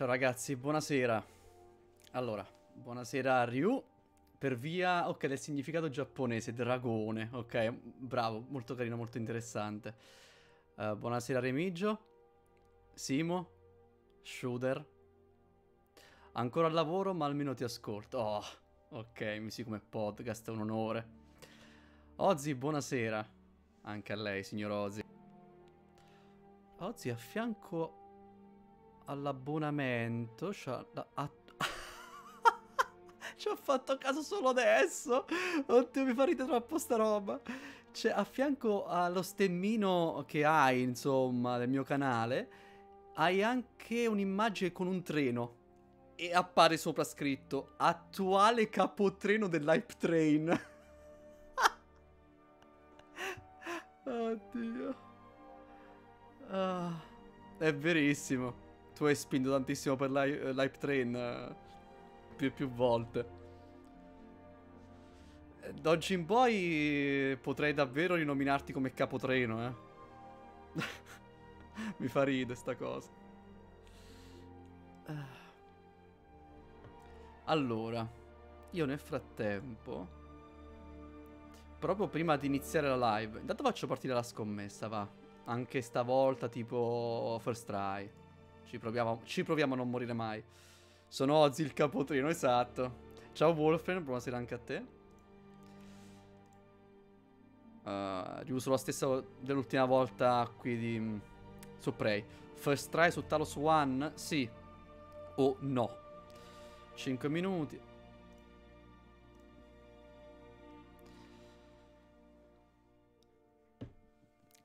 Ciao ragazzi, buonasera. Allora, buonasera a Ryu. Per via, ok, del significato giapponese, dragone, ok, bravo, molto carino, molto interessante. Uh, buonasera Remigio, Simo, Shooter. Ancora al lavoro, ma almeno ti ascolto. Oh, ok, mi si come podcast, è un onore. Ozzy, buonasera. Anche a lei, signor Ozzy. Ozzy a fianco all'abbonamento. Cioè, Ci ho fatto caso solo adesso. Oddio, mi fa ridere troppo sta roba. Cioè, a fianco allo stemmino che hai, insomma, del mio canale, hai anche un'immagine con un treno. E appare sopra scritto attuale capotreno dell'Hype Train. Oddio. Ah, è verissimo tu hai spinto tantissimo per eh, l'hype train eh, più, più volte. Eh, D'oggi in poi potrei davvero rinominarti come capotreno, eh. Mi fa ridere sta cosa. Ah. Allora, io nel frattempo... Proprio prima di iniziare la live, intanto faccio partire la scommessa, va. Anche stavolta tipo first try. Ci proviamo, ci proviamo a non morire mai. Sono Ozzy il capotrino, esatto. Ciao Wolfram, buonasera anche a te. Uh, riuso la stessa dell'ultima volta qui di... Mm, su Prey. First try su Talos One? Sì. O no. 5 minuti.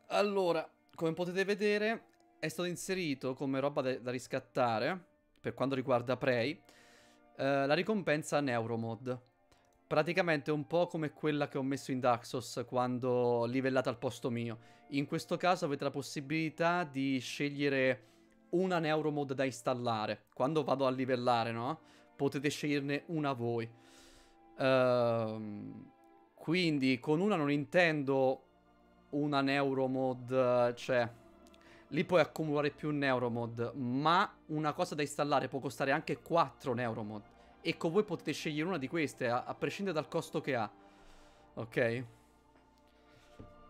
Allora, come potete vedere, è stato inserito come roba da, da riscattare per quanto riguarda Prey eh, la ricompensa Neuromod. Praticamente un po' come quella che ho messo in Daxos quando livellate al posto mio. In questo caso avete la possibilità di scegliere una Neuromod da installare. Quando vado a livellare, no? Potete sceglierne una voi. Ehm, quindi con una non intendo una Neuromod, cioè Lì puoi accumulare più neuromod, ma una cosa da installare può costare anche 4 neuromod. E con voi potete scegliere una di queste, a, a prescindere dal costo che ha. Ok?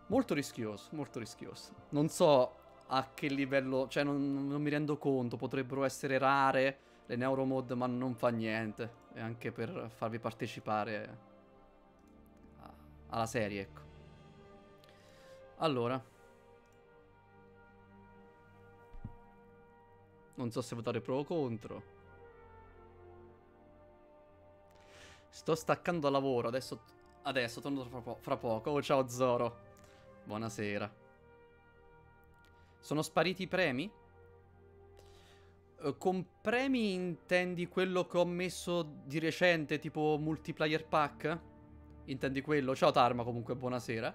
Molto rischioso, molto rischioso. Non so a che livello... Cioè, non, non mi rendo conto. Potrebbero essere rare le neuromod, ma non fa niente. E anche per farvi partecipare alla serie, ecco. Allora... Non so se votare pro o contro. Sto staccando da lavoro, adesso... Adesso, torno fra, po fra poco. Oh, ciao Zoro. Buonasera. Sono spariti i premi? Eh, con premi intendi quello che ho messo di recente, tipo multiplayer pack? Intendi quello? Ciao Tarma comunque, buonasera.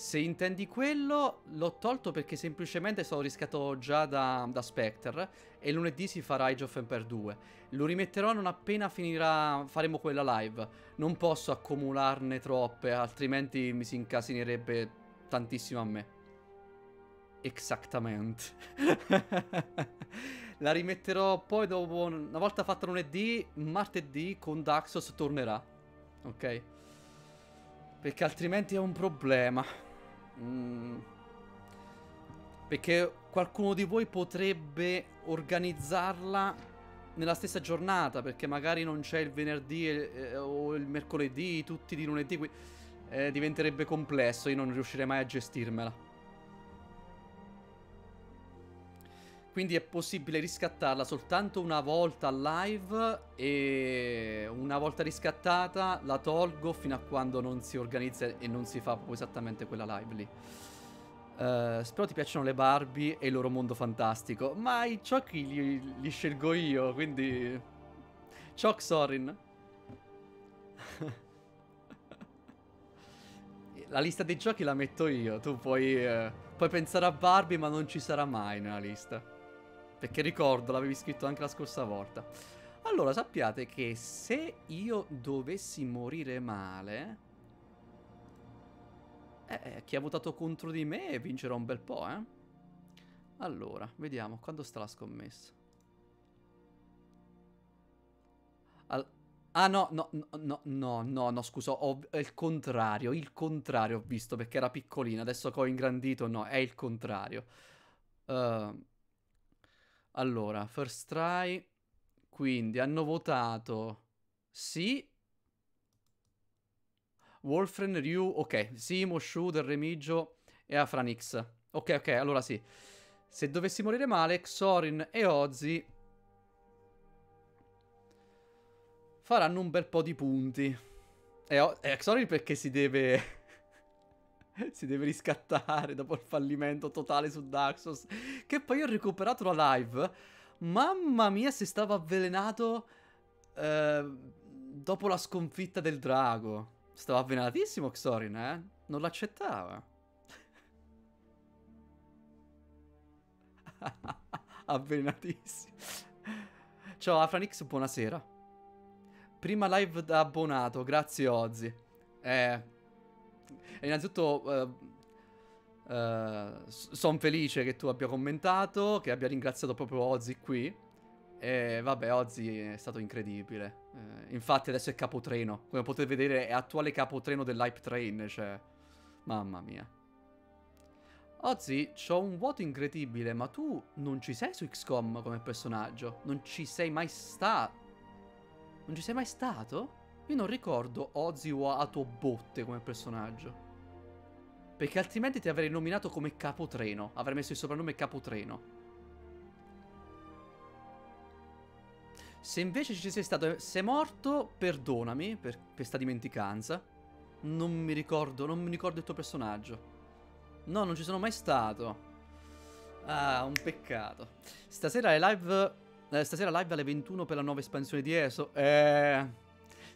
Se intendi quello, l'ho tolto perché semplicemente sono riscattato già da, da, Spectre e lunedì si farà Age of Empire 2. Lo rimetterò non appena finirà, faremo quella live. Non posso accumularne troppe, altrimenti mi si incasinerebbe tantissimo a me. Esattamente. La rimetterò poi dopo, una volta fatta lunedì, martedì con Daxos tornerà. Ok? Perché altrimenti è un problema. Mm. Perché qualcuno di voi potrebbe organizzarla nella stessa giornata, perché magari non c'è il venerdì eh, o il mercoledì, tutti di lunedì, qui, eh, diventerebbe complesso, io non riuscirei mai a gestirmela. quindi è possibile riscattarla soltanto una volta live e una volta riscattata la tolgo fino a quando non si organizza e non si fa proprio esattamente quella live lì. Uh, eh, spero ti piacciono le Barbie e il loro mondo fantastico, ma i Chucky li, li scelgo io, quindi... Chuck Sorin. la lista dei giochi la metto io, tu puoi, uh, puoi pensare a Barbie ma non ci sarà mai nella lista. Perché ricordo, l'avevi scritto anche la scorsa volta. Allora, sappiate che se io dovessi morire male... Eh, eh, chi ha votato contro di me vincerà un bel po', eh. Allora, vediamo, quando sta la scommessa? Al Ah no, no, no, no, no, no, scusa, ho, è il contrario, il contrario ho visto perché era piccolina, adesso che ho ingrandito no, è il contrario. Uh, allora, first try. Quindi hanno votato sì. Wolfren, Ryu, ok. Simo, Shooter, Remigio e Afranix. Ok, ok, allora sì. Se dovessi morire male, Xorin e Ozzy faranno un bel po' di punti. E, e Xorin perché si deve... si deve riscattare dopo il fallimento totale su Daxos. Che poi ho recuperato la live. Mamma mia, si stava avvelenato eh, dopo la sconfitta del drago. Stava avvelenatissimo Xorin, eh? Non l'accettava. avvelenatissimo. Ciao Afranix, buonasera. Prima live da abbonato, grazie Ozzy. Eh, innanzitutto uh, eh, uh, eh, sono felice che tu abbia commentato, che abbia ringraziato proprio Ozzy qui. E vabbè, Ozzy è stato incredibile. Eh, infatti adesso è capotreno. Come potete vedere è attuale capotreno dell'hype train, cioè... Mamma mia. Ozzy, c'ho un vuoto incredibile, ma tu non ci sei su XCOM come personaggio. Non ci sei mai stato. Non ci sei mai stato? Io non ricordo Ozzy o Ato Botte come personaggio. Perché altrimenti ti avrei nominato come capotreno. Avrei messo il soprannome capotreno. Se invece ci sei stato... Sei morto, perdonami per questa dimenticanza. Non mi ricordo, non mi ricordo il tuo personaggio. No, non ci sono mai stato. Ah, un peccato. Stasera è live... Eh, stasera live alle 21 per la nuova espansione di ESO. Eh...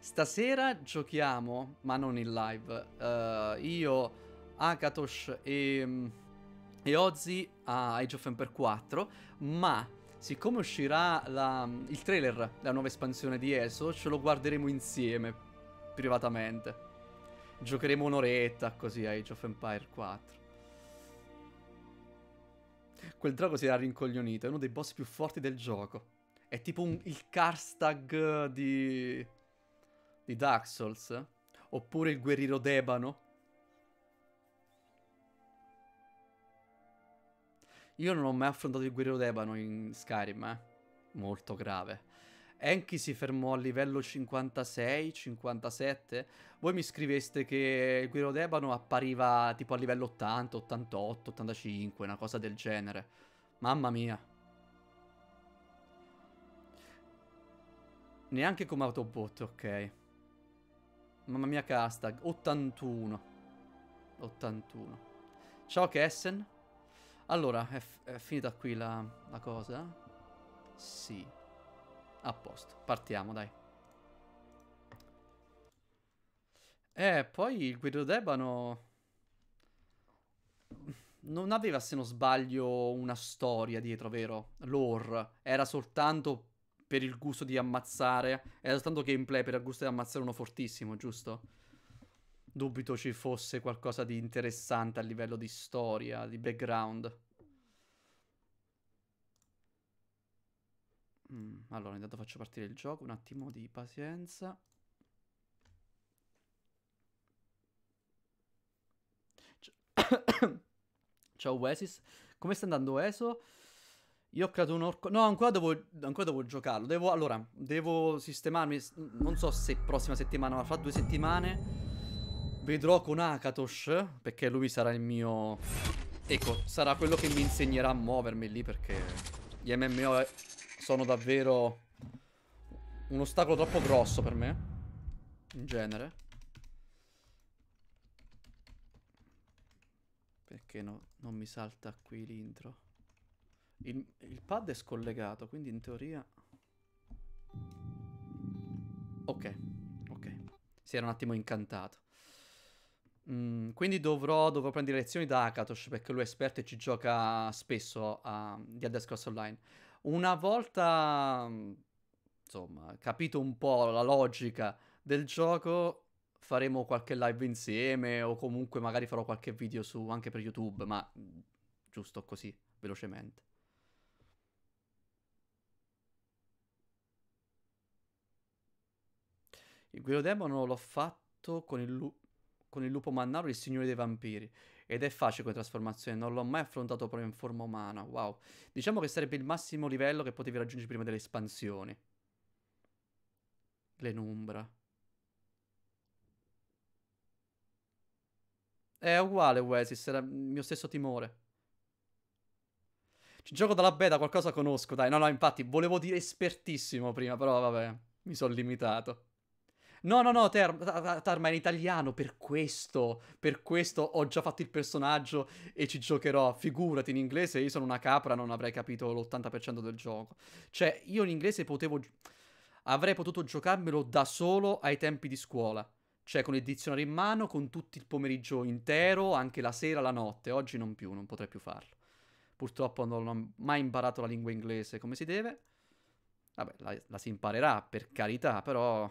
Stasera giochiamo, ma non in live, uh, io, Akatosh e, mm, e Ozzy a Age of Empire 4, ma siccome uscirà la, il trailer della nuova espansione di ESO, ce lo guarderemo insieme, privatamente. Giocheremo un'oretta così a Age of Empire 4. Quel drago si era rincoglionito, è uno dei boss più forti del gioco. È tipo un, il Karstag di di Dark Souls, oppure il guerriero d'ebano. Io non ho mai affrontato il guerriero d'ebano in Skyrim, eh. Molto grave. Enki si fermò a livello 56, 57. Voi mi scriveste che il guerriero d'ebano appariva tipo a livello 80, 88, 85, una cosa del genere. Mamma mia. Neanche come autobot, ok. Mamma mia che hashtag. 81. 81. Ciao Kessen. Allora, è, è, finita qui la, la cosa? Sì. A posto. Partiamo, dai. Eh, poi il Guerriero d'Ebano... Non aveva, se non sbaglio, una storia dietro, vero? Lore. Era soltanto per il gusto di ammazzare. Era soltanto gameplay per il gusto di ammazzare uno fortissimo, giusto? Dubito ci fosse qualcosa di interessante a livello di storia, di background. Mm, allora, intanto faccio partire il gioco, un attimo di pazienza. Ciao Oasis, come sta andando ESO? Io ho creato un orco... No, ancora devo, ancora devo giocarlo. Devo, allora, devo sistemarmi. Non so se prossima settimana, ma fra due settimane vedrò con Akatosh, perché lui sarà il mio... Ecco, sarà quello che mi insegnerà a muovermi lì, perché gli MMO sono davvero un ostacolo troppo grosso per me, in genere. Perché no, non mi salta qui l'intro? Il, il pad è scollegato, quindi in teoria... Ok, ok. Si era un attimo incantato. Mm, quindi dovrò, dovrò, prendere lezioni da Akatosh perché lui è esperto e ci gioca spesso a, di Elder Scrolls Online. Una volta, mm, insomma, capito un po' la logica del gioco, faremo qualche live insieme o comunque magari farò qualche video su anche per YouTube, ma mm, giusto così, velocemente. Il Guido demon l'ho fatto con il, lu- con il lupo mannaro, il signore dei vampiri. Ed è facile come trasformazione, non l'ho mai affrontato proprio in forma umana. Wow. Diciamo che sarebbe il massimo livello che potevi raggiungere prima delle espansioni. Lenumbra. È uguale Oasis, era il mio stesso timore. Ci gioco dalla beta, qualcosa conosco, dai. No, no, infatti, volevo dire espertissimo prima, però vabbè, mi sono limitato. No, no, no, Tarma tar- è in italiano, per questo, per questo ho già fatto il personaggio e ci giocherò. Figurati, in inglese io sono una capra, non avrei capito l'80% del gioco. Cioè, io in inglese potevo... Avrei potuto giocarmelo da solo ai tempi di scuola. Cioè, con il dizionario in mano, con tutto il pomeriggio intero, anche la sera, la notte. Oggi non più, non potrei più farlo. Purtroppo non ho mai imparato la lingua inglese come si deve. Vabbè, la, la si imparerà, per carità, però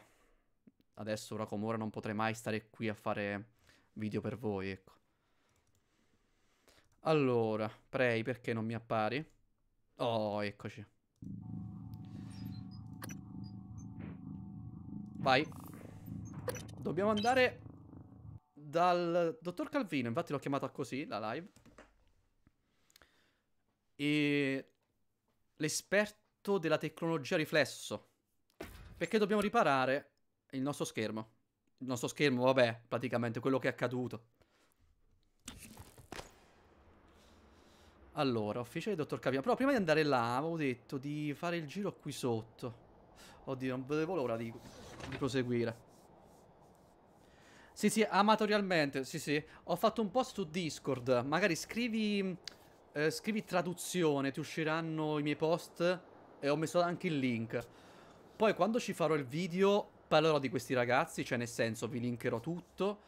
adesso ora come ora non potrei mai stare qui a fare video per voi, ecco. Allora, prei, perché non mi appari? Oh, eccoci. Vai. Dobbiamo andare dal dottor Calvino, infatti l'ho chiamata così, la live. E l'esperto della tecnologia riflesso. Perché dobbiamo riparare il nostro schermo. Il nostro schermo, vabbè, praticamente quello che è accaduto. Allora, ufficiale dottor Capiano. Però prima di andare là avevo detto di fare il giro qui sotto. Oddio, non vedevo l'ora di, di proseguire. Sì, sì, amatorialmente, sì, sì. Ho fatto un post su Discord. Magari scrivi, eh, scrivi traduzione, ti usciranno i miei post e ho messo anche il link. Poi quando ci farò il video parlerò di questi ragazzi, cioè nel senso vi linkerò tutto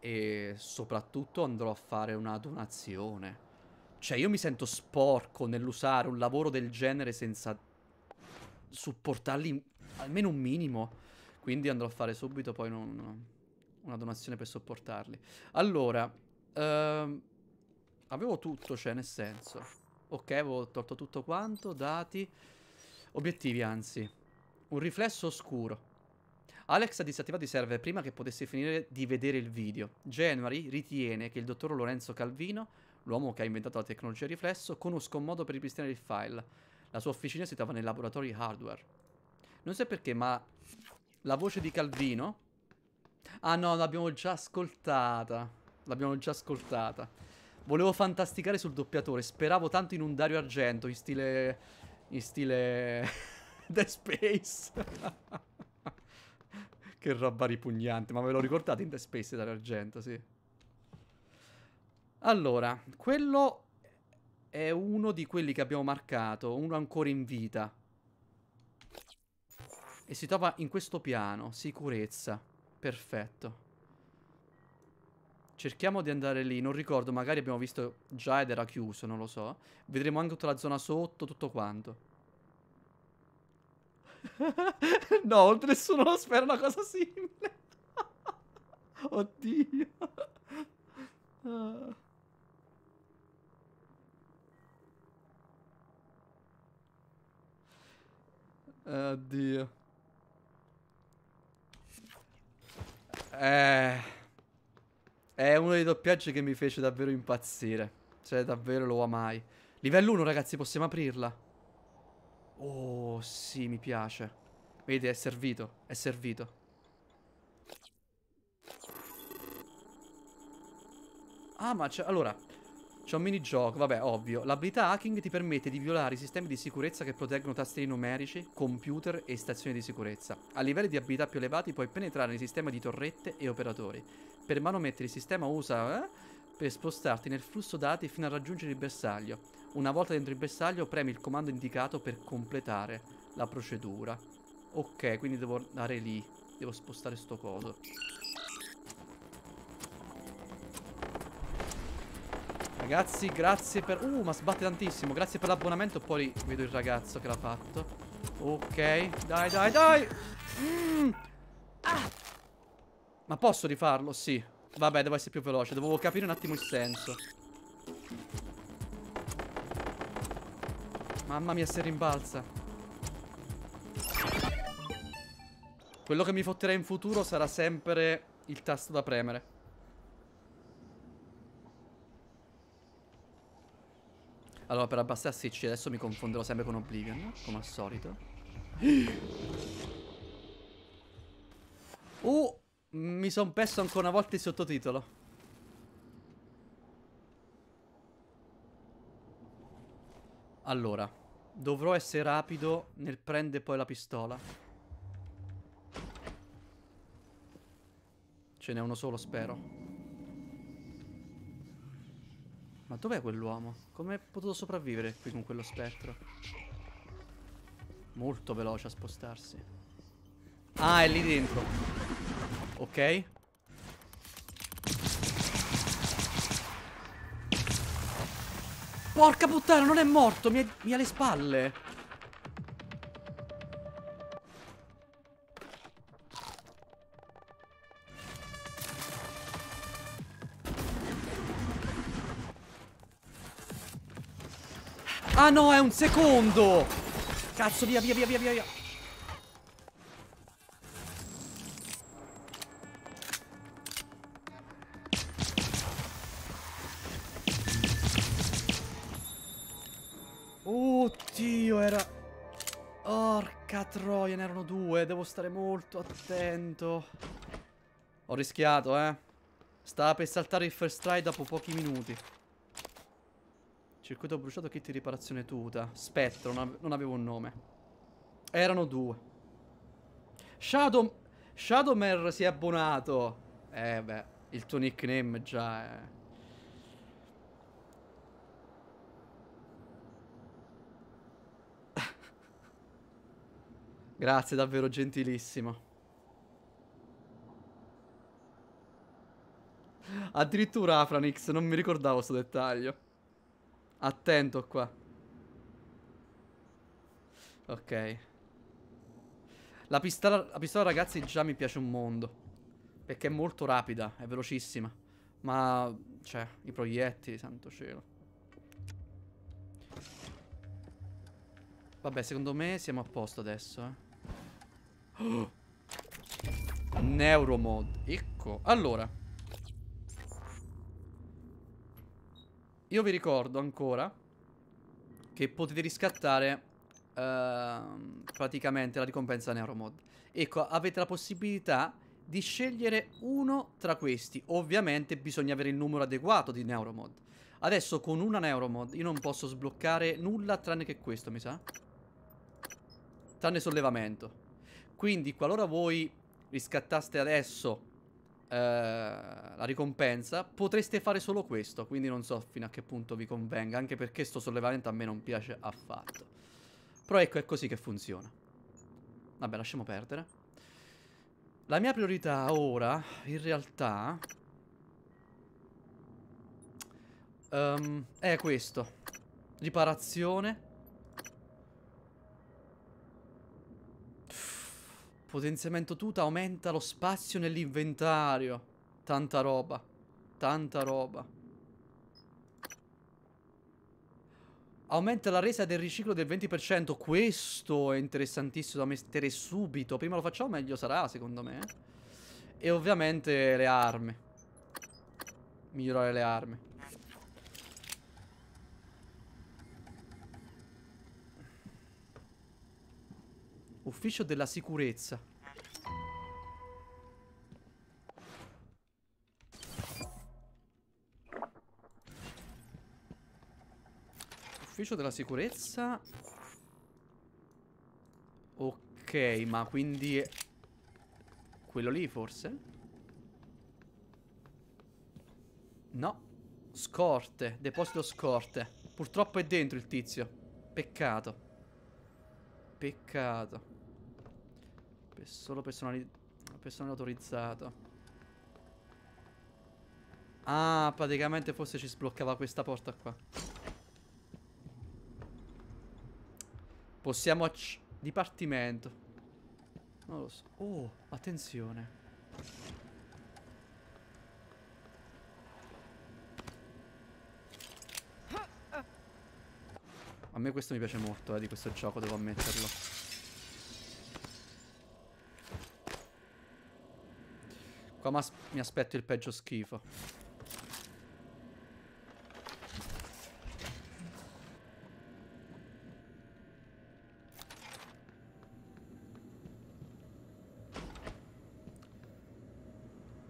e soprattutto andrò a fare una donazione. Cioè io mi sento sporco nell'usare un lavoro del genere senza supportarli almeno un minimo. Quindi andrò a fare subito poi un, una donazione per sopportarli. Allora, ehm, avevo tutto, cioè nel senso. Ok, avevo tolto tutto quanto, dati, obiettivi anzi. Un riflesso oscuro. Alex ha disattivato i server prima che potesse finire di vedere il video. January ritiene che il dottor Lorenzo Calvino, l'uomo che ha inventato la tecnologia riflesso, conosca un modo per ripristinare il file. La sua officina si trova nei laboratori hardware. Non so perché, ma la voce di Calvino... Ah no, l'abbiamo già ascoltata. L'abbiamo già ascoltata. Volevo fantasticare sul doppiatore. Speravo tanto in un Dario Argento, in stile... In stile... The Space. che roba ripugnante, ma ve lo ricordate in The Space Dario Argento, sì. Allora, quello è uno di quelli che abbiamo marcato, uno ancora in vita. E si trova in questo piano, sicurezza. Perfetto. Cerchiamo di andare lì, non ricordo, magari abbiamo visto già ed era chiuso, non lo so. Vedremo anche tutta la zona sotto, tutto quanto. no, oltre nessuno lo spera una cosa simile. Oddio. Ah. Oddio. Eh, è uno dei doppiaggi che mi fece davvero impazzire. Cioè, davvero lo amai. Livello 1, ragazzi, possiamo aprirla. Oh, sì, mi piace. Vedete, è servito, è servito. Ah, ma c'è... Allora, c'è un minigioco, vabbè, ovvio. L'abilità hacking ti permette di violare i sistemi di sicurezza che proteggono tastieri numerici, computer e stazioni di sicurezza. A livelli di abilità più elevati puoi penetrare nei sistemi di torrette e operatori. Per manomettere il sistema usa... Eh, per spostarti nel flusso dati fino a raggiungere il bersaglio. Una volta dentro il bersaglio premi il comando indicato per completare la procedura. Ok, quindi devo andare lì. Devo spostare sto coso. Ragazzi, grazie per... Uh, ma sbatte tantissimo. Grazie per l'abbonamento. Poi vedo il ragazzo che l'ha fatto. Ok. Dai, dai, dai. Mm. Ah. Ma posso rifarlo? Sì. Vabbè, devo essere più veloce. Dovevo capire un attimo il senso. Mamma mia, se rimbalza. Quello che mi fotterà in futuro sarà sempre il tasto da premere. Allora, per abbassare Sitch adesso mi confonderò sempre con Oblivion, come al solito. Oh, mi son perso ancora una volta il sottotitolo. Allora Dovrò essere rapido nel prendere poi la pistola. Ce n'è uno solo, spero. Ma dov'è quell'uomo? Come è potuto sopravvivere qui con quello spettro? Molto veloce a spostarsi. Ah, è lì dentro. Ok. Ok. Porca puttana, non è morto, mi, è, mi ha le spalle. Ah no, è un secondo! Cazzo, via, via, via, via, via. devo stare molto attento. Ho rischiato, eh. Stava per saltare il first try dopo pochi minuti. Circuito bruciato, kit di riparazione tuta. Spettro, non, ave non avevo un nome. Erano due. Shadow... Shadowmer si è abbonato. Eh beh, il tuo nickname già è... Grazie, davvero gentilissimo. Addirittura Afranix, non mi ricordavo questo dettaglio. Attento qua. Ok. La pistola, la pistola ragazzi già mi piace un mondo. Perché è molto rapida, è velocissima. Ma, cioè, i proiettili, santo cielo. Vabbè, secondo me siamo a posto adesso, eh. Neuromod. Ecco. Allora. Io vi ricordo ancora che potete riscattare uh, praticamente la ricompensa Neuromod. Ecco, avete la possibilità di scegliere uno tra questi. Ovviamente bisogna avere il numero adeguato di Neuromod. Adesso con una Neuromod io non posso sbloccare nulla tranne che questo, mi sa. Tranne sollevamento. Quindi qualora voi riscattaste adesso eh, la ricompensa, potreste fare solo questo. Quindi non so fino a che punto vi convenga, anche perché sto sollevamento a me non piace affatto. Però ecco, è così che funziona. Vabbè, lasciamo perdere. La mia priorità ora, in realtà... Um, è questo. Riparazione Potenziamento tuta aumenta lo spazio nell'inventario. Tanta roba. Tanta roba. Aumenta la resa del riciclo del 20%. Questo è interessantissimo da mettere subito. Prima lo facciamo meglio sarà, secondo me. E ovviamente le armi. Migliorare le armi. Ufficio della sicurezza. Ufficio della sicurezza. Ok, ma quindi... Quello lì forse? No. Scorte, deposito scorte. Purtroppo è dentro il tizio. Peccato. Peccato. Solo personali... personale autorizzato. Ah, praticamente forse ci sbloccava questa porta qua. Possiamo... Dipartimento. Non lo so. Oh, attenzione. A me questo mi piace molto, eh, di questo gioco, devo ammetterlo. Qua mi aspetto il peggio schifo.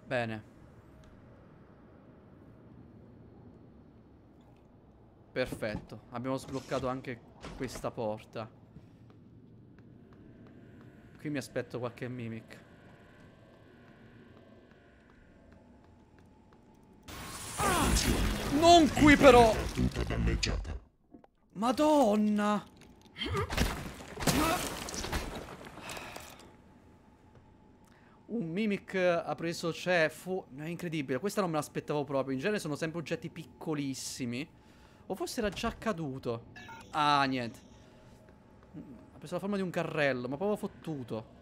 Bene. Perfetto. Abbiamo sbloccato anche questa porta. Qui mi aspetto qualche mimic. Non qui però! Madonna! Un Mimic eh, ha preso Cefu. Cioè, è incredibile. Questa non me l'aspettavo proprio. In genere sono sempre oggetti piccolissimi. O forse era già accaduto. Ah, niente. Ha preso la forma di un carrello. Ma proprio fottuto.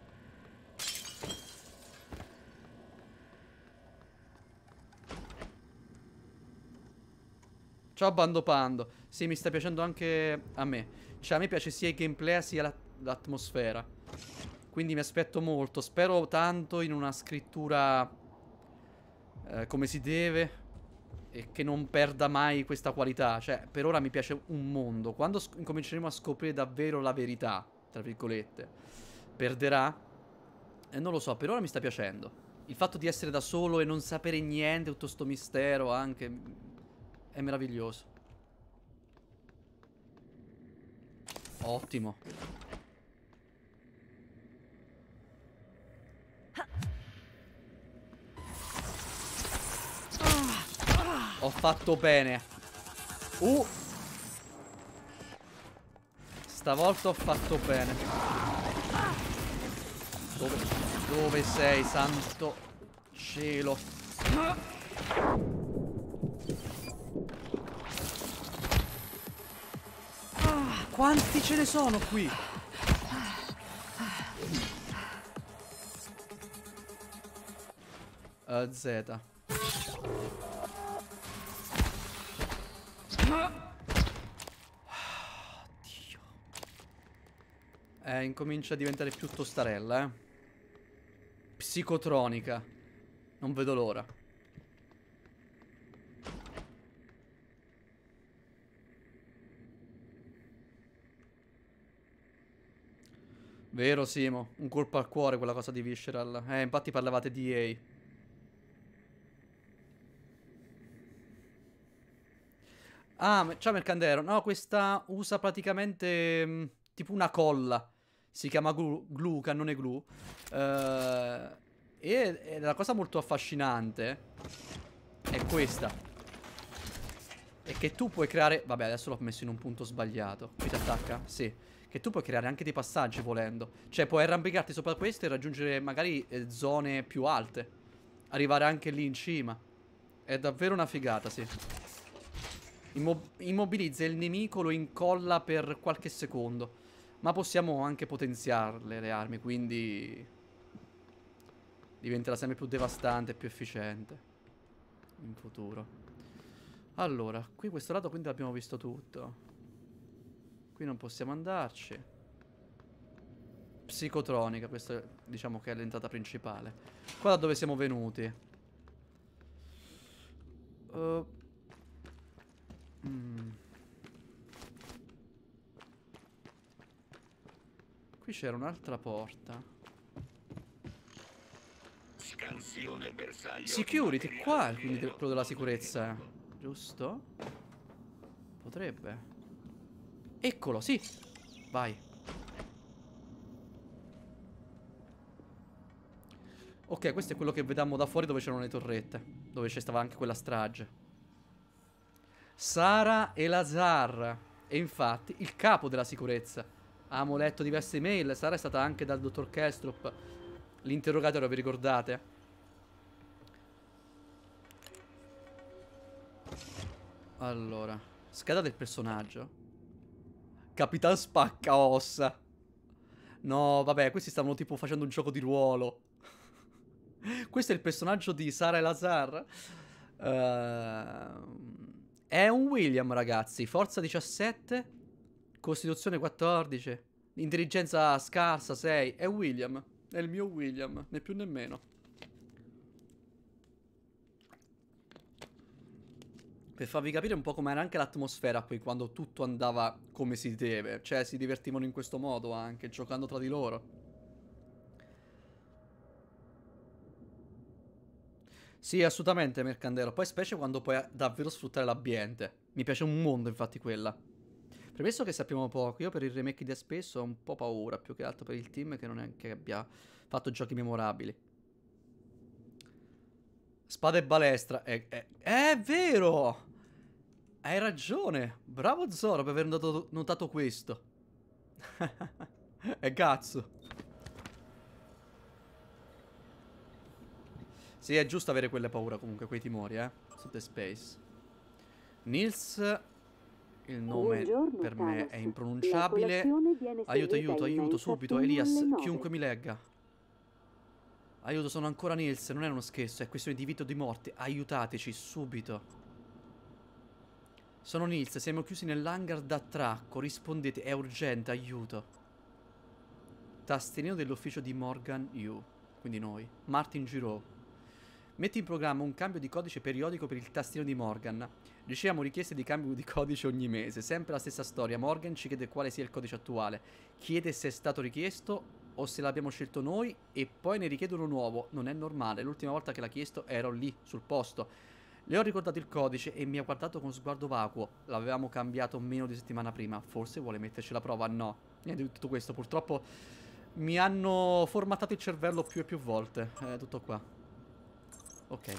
Ciao Bando Pando. Sì, mi sta piacendo anche a me. Cioè, a me piace sia il gameplay sia l'atmosfera. Quindi mi aspetto molto. Spero tanto in una scrittura eh, come si deve. E che non perda mai questa qualità. Cioè, per ora mi piace un mondo. Quando cominceremo a scoprire davvero la verità, tra virgolette, perderà? Eh, non lo so, per ora mi sta piacendo. Il fatto di essere da solo e non sapere niente, tutto sto mistero anche è meraviglioso. Ottimo. Ho fatto bene. Uh. Stavolta ho fatto bene. Dove, dove sei, santo cielo? Quanti ce ne sono qui? Uh, Z. Oddio. Ah, eh, incomincia a diventare più tostarella, eh. Psicotronica. Non vedo l'ora. Vero Simo, un colpo al cuore quella cosa di Visceral. Eh, infatti parlavate di EA. Ah, ciao Mercandero. No, questa usa praticamente mh, mm, tipo una colla. Si chiama glue, glue cannone glue. Uh, e, e la cosa molto affascinante è questa. È che tu puoi creare... Vabbè, adesso l'ho messo in un punto sbagliato. Qui si attacca? Sì. Che tu puoi creare anche dei passaggi volendo. Cioè puoi arrampicarti sopra questo e raggiungere magari eh, zone più alte. Arrivare anche lì in cima. È davvero una figata, sì. Immo immobilizza il nemico, lo incolla per qualche secondo. Ma possiamo anche potenziarle le armi, quindi... Diventerà sempre più devastante e più efficiente. In futuro. Allora, qui questo lato quindi l'abbiamo visto tutto. Qui non possiamo andarci. Psicotronica, questa diciamo che è l'entrata principale. Qua da dove siamo venuti. Uh. Mm. Qui c'era un'altra porta. Scansione bersaglio. Security, qua è quindi quello della sicurezza. Eh. Giusto? Potrebbe. Eccolo, sì. Vai. Ok, questo è quello che vediamo da fuori dove c'erano le torrette. Dove c'è stava anche quella strage. Sara e Lazar. E infatti il capo della sicurezza. Amo letto diverse mail. Sara è stata anche dal dottor Kestrop. L'interrogatorio, vi ricordate? Allora. Scheda del personaggio. Capitan spacca ossa. No, vabbè, questi stavano tipo facendo un gioco di ruolo. Questo è il personaggio di Sara e Lazar. Uh, ehm, è un William, ragazzi. Forza 17, Costituzione 14, Intelligenza scarsa 6. È William. È il mio William, né più né meno. per farvi capire un po' com'era anche l'atmosfera poi quando tutto andava come si deve. Cioè si divertivano in questo modo anche, giocando tra di loro. Sì, assolutamente, Mercandero. Poi specie quando puoi davvero sfruttare l'ambiente. Mi piace un mondo, infatti, quella. Premesso che sappiamo poco, io per il remake di Aspesso ho un po' paura, più che altro per il team che non è che abbia fatto giochi memorabili. Spada e balestra. È, è, è vero! Hai ragione. Bravo Zoro per aver notato, notato questo. e cazzo. Sì, è giusto avere quelle paure comunque, quei timori, eh. Su The Space. Nils il nome Buongiorno, per me Thanos. è impronunciabile. Aiuto, aiuto, aiuto, subito, Elias, chiunque mi legga. Aiuto, sono ancora Nils, non è uno scherzo, è questione di vita o di morte. Aiutateci, subito. Sono Nils, siamo chiusi nell'hangar d'attracco. Rispondete, è urgente, aiuto. Tastenino dell'ufficio di Morgan Yu, quindi noi. Martin Giraud. Metti in programma un cambio di codice periodico per il tastino di Morgan. Riceviamo richieste di cambio di codice ogni mese, sempre la stessa storia. Morgan ci chiede quale sia il codice attuale, chiede se è stato richiesto o se l'abbiamo scelto noi e poi ne richiede uno nuovo. Non è normale, l'ultima volta che l'ha chiesto ero lì, sul posto. Le ho ricordato il codice e mi ha guardato con sguardo vacuo. L'avevamo cambiato meno di settimana prima. Forse vuole metterci la prova? No. Niente di tutto questo. Purtroppo mi hanno formattato il cervello più e più volte. È eh, tutto qua. Ok.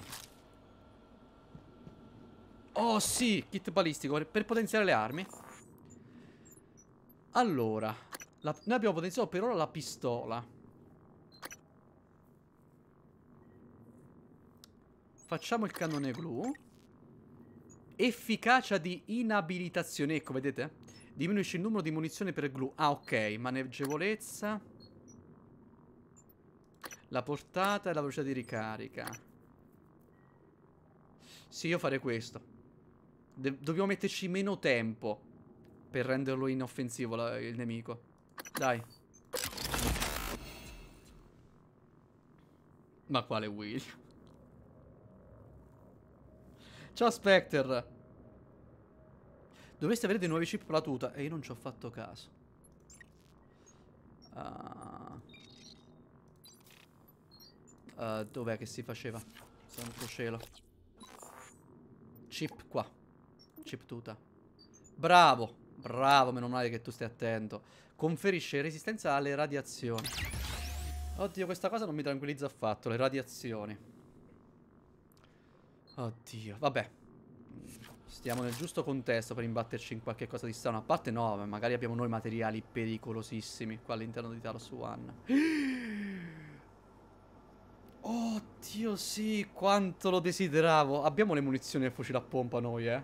Oh sì, kit balistico per potenziare le armi. Allora, la, noi abbiamo potenziato per ora la pistola. Facciamo il cannone glu. Efficacia di inabilitazione. Ecco, vedete? Diminuisce il numero di munizioni per glu. Ah, ok. Maneggevolezza. La portata e la velocità di ricarica. Sì, io farei questo. De dobbiamo metterci meno tempo per renderlo inoffensivo il nemico. Dai. Ma quale Will? Ciao Spectre. Dovreste avere dei nuovi chip per la tuta. E io non ci ho fatto caso. Uh... Uh, Dov'è che si faceva? Santo cielo. Chip qua. Chip tuta. Bravo. Bravo, meno male che tu stai attento. Conferisce resistenza alle radiazioni. Oddio, questa cosa non mi tranquillizza affatto, le radiazioni. Oddio, vabbè. Stiamo nel giusto contesto per imbatterci in qualche cosa di strano. A parte no, magari abbiamo noi materiali pericolosissimi qua all'interno di Talos One. Oddio, sì, quanto lo desideravo. Abbiamo le munizioni del fucile a pompa noi, eh.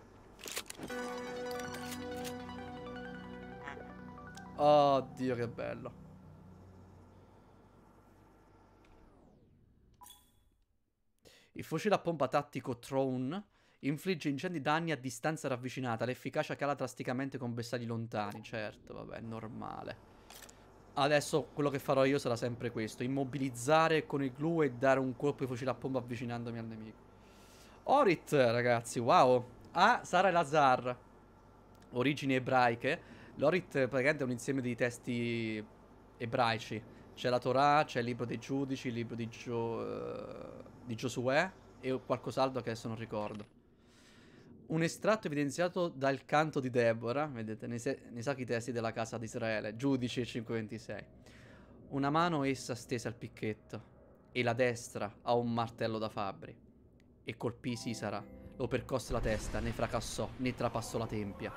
Oddio, che bello. Il fucile a pompa tattico Throne infligge incendi danni a distanza ravvicinata. L'efficacia cala drasticamente con bersagli lontani. Certo, vabbè, normale. Adesso quello che farò io sarà sempre questo. Immobilizzare con il glue e dare un colpo di fucile a pompa avvicinandomi al nemico. Orit, ragazzi, wow. Ah, Sara Lazar. Origini ebraiche. L'Orit praticamente è un insieme di testi ebraici. C'è la Torah, c'è il libro dei giudici, il libro di Gio... Eh, di Josué e qualcos'altro che adesso non ricordo. Un estratto evidenziato dal canto di Deborah, vedete, nei, se- nei sacchi testi della casa di Israele, giudice 526. Una mano essa stese al picchetto e la destra a un martello da fabbri. E colpì Sisara, lo percosse la testa, ne fracassò, ne trapassò la tempia.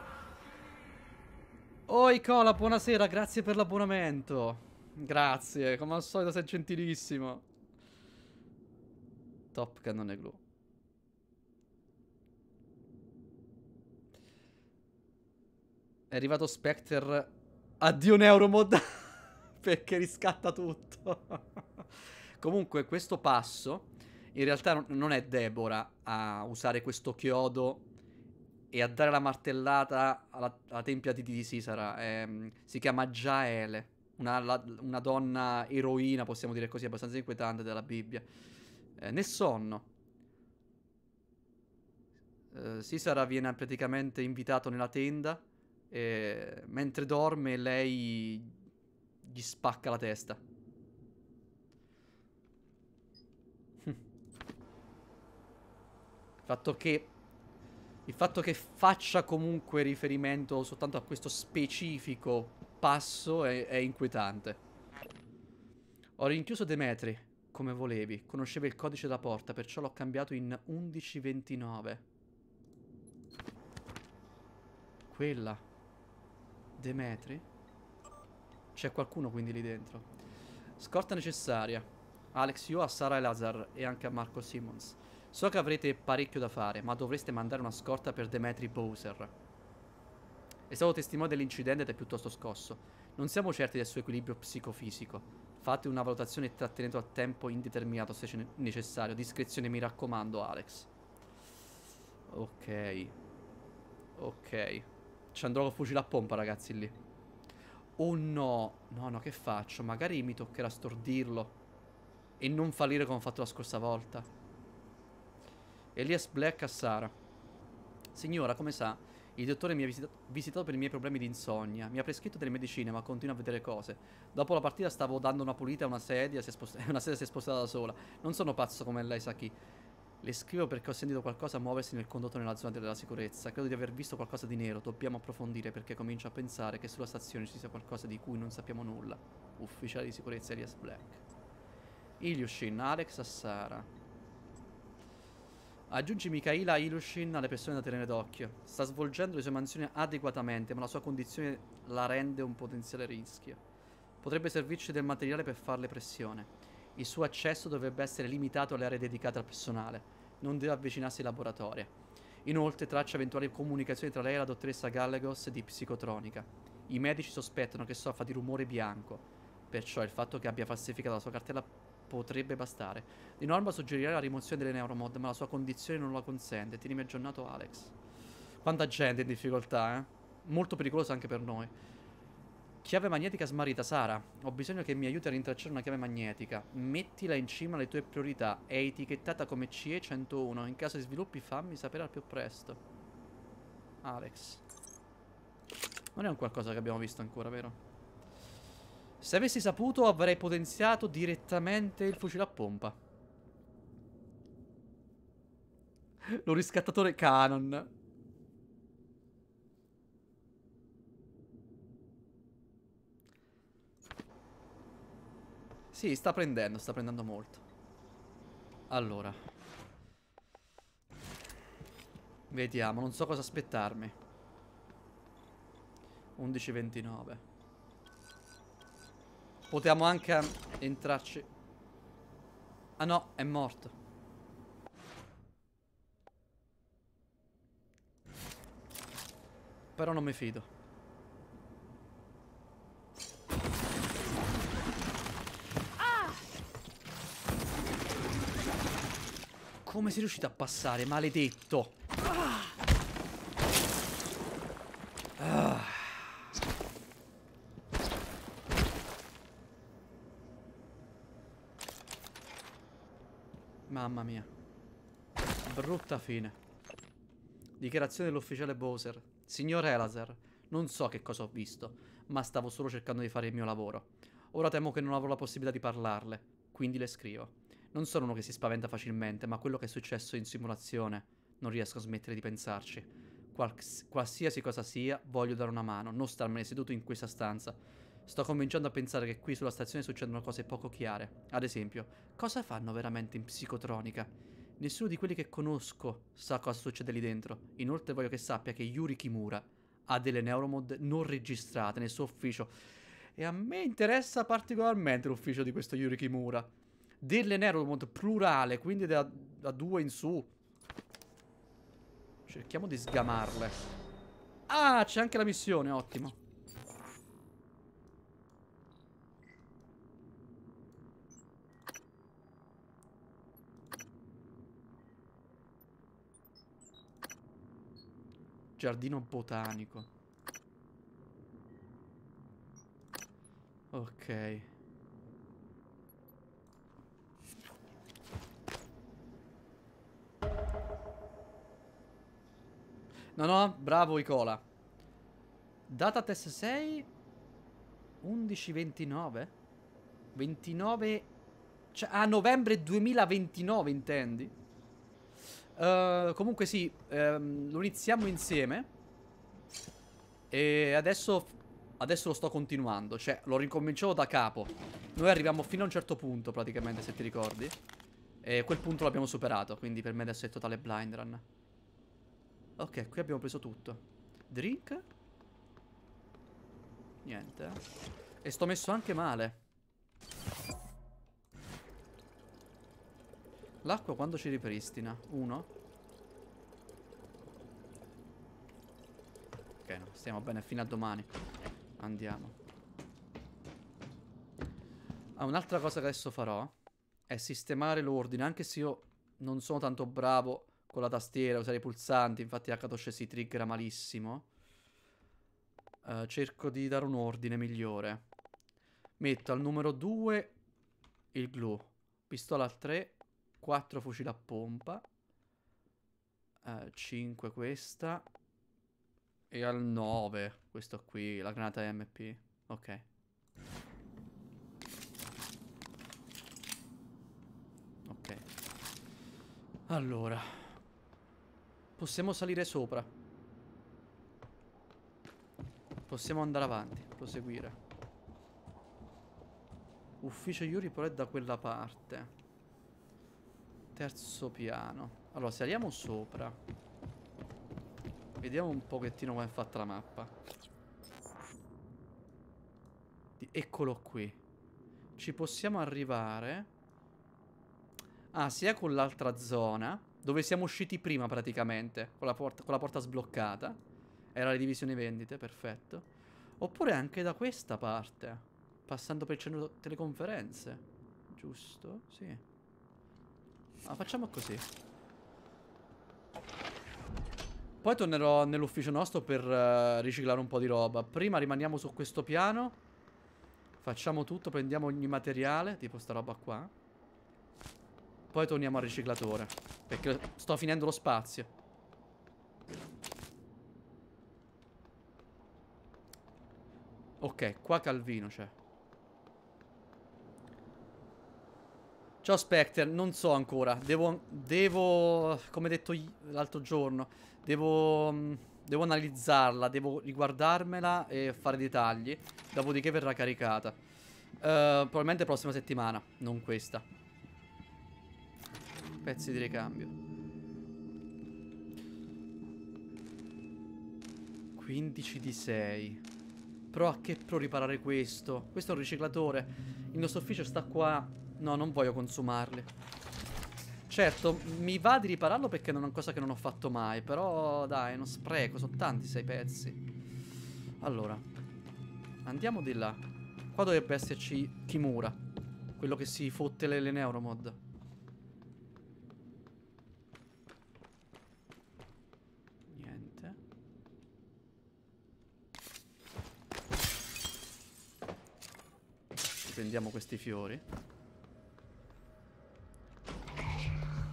Oi Cola, buonasera, grazie per l'abbonamento. Grazie, come al solito sei gentilissimo. Top cannone blu. È arrivato Spectre. Addio Neuromod. perché riscatta tutto. Comunque, questo passo. In realtà non è Debora a usare questo chiodo e a dare la martellata alla, alla tempia di Tisi ehm, si chiama Jaele, una, una donna eroina, possiamo dire così, abbastanza inquietante della Bibbia eh, né sonno. Eh, Sisara viene praticamente invitato nella tenda e mentre dorme lei gli spacca la testa. Il fatto che il fatto che faccia comunque riferimento soltanto a questo specifico passo è, è inquietante. Ho rinchiuso Demetri come volevi. Conosceva il codice da porta, perciò l'ho cambiato in 1129. Quella. Demetri. C'è qualcuno quindi lì dentro. Scorta necessaria. Alex, io a Sara e Lazar e anche a Marco Simmons. So che avrete parecchio da fare, ma dovreste mandare una scorta per Demetri Bowser. È stato testimone dell'incidente ed è piuttosto scosso. Non siamo certi del suo equilibrio psicofisico fate una valutazione e trattenete a tempo indeterminato se ne necessario. Discrezione, mi raccomando, Alex. Ok. Ok. Ci andrò con fucile a pompa, ragazzi, lì. Oh no. No, no, che faccio? Magari mi toccherà stordirlo. E non fallire come ho fatto la scorsa volta. Elias Black a Sara. Signora, come sa, il dottore mi ha visitato, per i miei problemi di insonnia. Mi ha prescritto delle medicine, ma continua a vedere cose. Dopo la partita stavo dando una pulita a una sedia, si una sedia si è spostata da sola. Non sono pazzo come lei sa chi. Le scrivo perché ho sentito qualcosa muoversi nel condotto nella zona della sicurezza. Credo di aver visto qualcosa di nero. Dobbiamo approfondire perché comincio a pensare che sulla stazione ci sia qualcosa di cui non sappiamo nulla. Ufficiale di sicurezza Elias Black. Ilyushin, Alex Assara. Aggiungi Mikhaila Ilushin alle persone da tenere d'occhio. Sta svolgendo le sue mansioni adeguatamente, ma la sua condizione la rende un potenziale rischio. Potrebbe servirci del materiale per farle pressione. Il suo accesso dovrebbe essere limitato alle aree dedicate al personale. Non deve avvicinarsi ai laboratori. Inoltre traccia eventuali comunicazioni tra lei e la dottoressa Gallegos di psicotronica. I medici sospettano che soffra di rumore bianco, perciò il fatto che abbia falsificato la sua cartella potrebbe bastare. Di norma suggerirei la rimozione delle neuromod, ma la sua condizione non la consente. Tienimi aggiornato, Alex. Quanta gente in difficoltà, eh? Molto pericolosa anche per noi. Chiave magnetica smarrita, Sara. Ho bisogno che mi aiuti a rintracciare una chiave magnetica. Mettila in cima alle tue priorità. È etichettata come CE101. In caso di sviluppi, fammi sapere al più presto. Alex. Non è un qualcosa che abbiamo visto ancora, vero? Se avessi saputo avrei potenziato direttamente il fucile a pompa. Lo riscattatore Canon. Sì, sta prendendo, sta prendendo molto. Allora. Vediamo, non so cosa aspettarmi. 11.29. Potevamo anche entrarci. Ah no, è morto. Però non mi fido. Ah! Come sei riuscito a passare, maledetto? Mamma mia. Brutta fine. Dichiarazione dell'ufficiale Bowser. Signor Elaser, non so che cosa ho visto, ma stavo solo cercando di fare il mio lavoro. Ora temo che non avrò la possibilità di parlarle, quindi le scrivo. Non sono uno che si spaventa facilmente, ma quello che è successo in simulazione non riesco a smettere di pensarci. Quals qualsiasi cosa sia, voglio dare una mano, non starmene seduto in questa stanza. Sto cominciando a pensare che qui sulla stazione succedono cose poco chiare. Ad esempio, cosa fanno veramente in psicotronica? Nessuno di quelli che conosco sa cosa succede lì dentro. Inoltre voglio che sappia che Yuri Kimura ha delle neuromod non registrate nel suo ufficio. E a me interessa particolarmente l'ufficio di questo Yuri Kimura. Delle neuromod plurale, quindi da, da due in su. Cerchiamo di sgamarle. Ah, c'è anche la missione, ottimo. Giardino botanico. Ok. No, no, bravo Icola. Data test 6 11.29 29 cioè, a novembre 2029 intendi? Eh, comunque sì, um, lo iniziamo insieme. E adesso, adesso lo sto continuando. Cioè, lo ricominciavo da capo. Noi arriviamo fino a un certo punto, praticamente, se ti ricordi. E quel punto l'abbiamo superato, quindi per me adesso è totale blind run. Ok, qui abbiamo preso tutto. Drink. Niente. E sto messo anche male. L'acqua quando ci ripristina? Uno? Ok, no, stiamo bene fino a domani. Andiamo. Ah, un'altra cosa che adesso farò è sistemare l'ordine, anche se io non sono tanto bravo con la tastiera, usare i pulsanti, infatti Hatosh si trigger malissimo. Uh, cerco di dare un ordine migliore. Metto al numero 2 il glue, pistola al 3 4 fucili a pompa, uh, eh, 5 questa e al 9 questo qui, la granata MP. Ok. Ok. Allora. Possiamo salire sopra. Possiamo andare avanti, proseguire. Ufficio Yuri però è da quella parte. Terzo piano. Allora, saliamo sopra. Vediamo un pochettino come è fatta la mappa. Eccolo qui. Ci possiamo arrivare... Ah, sia con l'altra zona, dove siamo usciti prima praticamente, con la, porta, con la porta sbloccata. Era le divisioni vendite, perfetto. Oppure anche da questa parte, passando per il centro teleconferenze. Giusto? Sì. Ah, facciamo così. Poi tornerò nell'ufficio nostro per uh, riciclare un po' di roba. Prima rimaniamo su questo piano. Facciamo tutto, prendiamo ogni materiale, tipo sta roba qua. Poi torniamo al riciclatore, perché sto finendo lo spazio. Ok, qua Calvino c'è. Ciao Spectre, non so ancora. Devo, devo come detto l'altro giorno, devo, devo analizzarla, devo riguardarmela e fare dei tagli. Dopodiché verrà caricata. Uh, probabilmente prossima settimana, non questa. Pezzi di ricambio. Quindici di 6. Però a che pro riparare questo? Questo è un riciclatore. Il nostro ufficio sta qua No, non voglio consumarli. Certo, mi va di ripararlo perché non è una cosa che non ho fatto mai. Però, dai, non spreco. Sono tanti sei pezzi. Allora, andiamo di là. Qua dovrebbe esserci Kimura. Quello che si fotte le, le neuromod. Niente. Prendiamo questi fiori.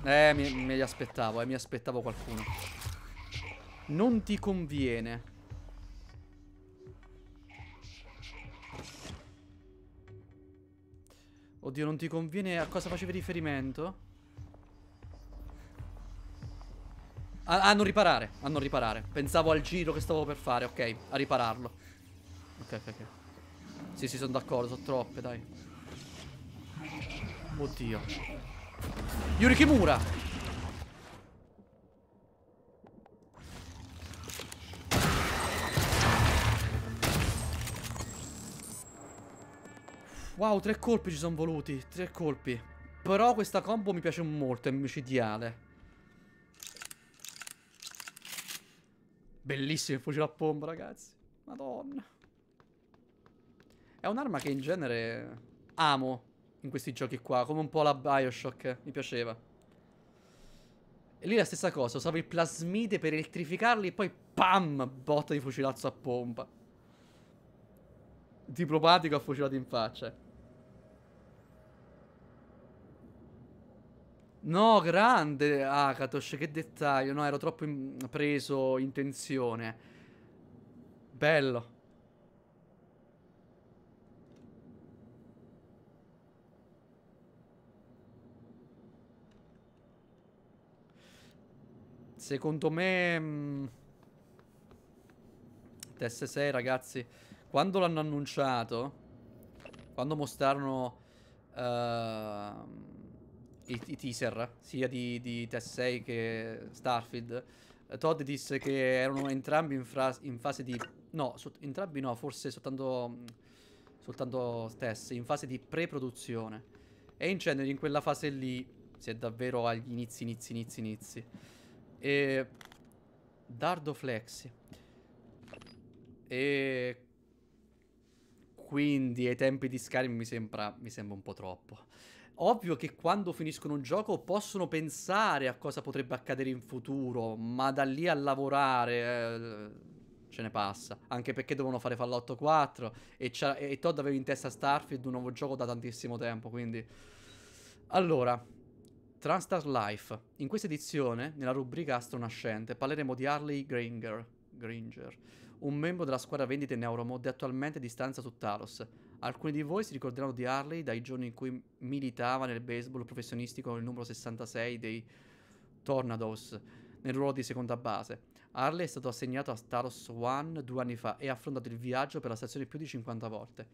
Eh, mi, me li aspettavo, eh, mi aspettavo qualcuno. Non ti conviene. Oddio, non ti conviene a cosa facevi riferimento? A, a, non riparare, a non riparare. Pensavo al giro che stavo per fare, ok, a ripararlo. Ok, ok, ok. Sì, sì, sono d'accordo, sono troppe, dai. Oddio. Yurikimura Wow, tre colpi ci sono voluti Tre colpi Però questa combo mi piace molto, è micidiale Bellissimo il fucile a pompa, ragazzi Madonna È un'arma che in genere amo in questi giochi qua, come un po' la Bioshock, mi piaceva. E lì la stessa cosa, usavo il plasmide per elettrificarli e poi PAM! Botta di fucilazzo a pompa. Diplomatico ha fucilato in faccia. No, grande Akatosh, che dettaglio. No, ero troppo in preso in tensione. Bello. Secondo me... Mh, mm, TS6 ragazzi, quando l'hanno annunciato, quando mostrarono uh, eh, i, i, teaser, sia di, di TS6 che Starfield, Todd disse che erano entrambi in, in fase di... No, entrambi no, forse soltanto, soltanto Tess, in fase di pre-produzione. E in genere in quella fase lì si è davvero agli inizi, inizi, inizi, inizi. E... Dardo Flexi. E... Quindi ai tempi di Skyrim mi sembra, mi sembra un po' troppo. Ovvio che quando finiscono un gioco possono pensare a cosa potrebbe accadere in futuro, ma da lì a lavorare eh, ce ne passa. Anche perché dovevano fare Fallout 4 e, e Todd aveva in testa Starfield, un nuovo gioco da tantissimo tempo, quindi... Allora, Transtar Life. In questa edizione, nella rubrica Astronascente, parleremo di Harley Gringer, Gringer, un membro della squadra vendite Neuromod attualmente a distanza su Talos. Alcuni di voi si ricorderanno di Harley dai giorni in cui militava nel baseball professionistico nel numero 66 dei Tornadoes, nel ruolo di seconda base. Harley è stato assegnato a Talos One due anni fa e ha affrontato il viaggio per la stazione più di 50 volte.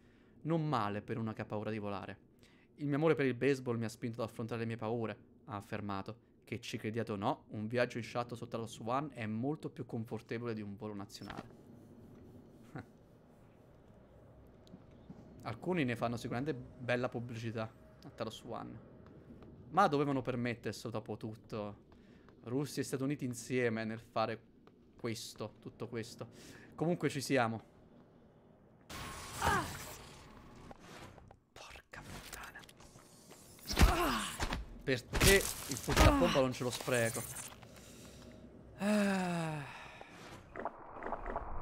Non male per una che ha paura di volare. Il mio amore per il baseball mi ha spinto ad affrontare le mie paure, ha affermato che ci crediate o no, un viaggio in shuttle sotto la Swan è molto più confortevole di un volo nazionale. Alcuni ne fanno sicuramente bella pubblicità a Talos One. Ma dovevano permetterselo dopo tutto. Russia e Stati Uniti insieme nel fare questo, tutto questo. Comunque ci siamo. Perché il pompa non ce lo spreco? Ah.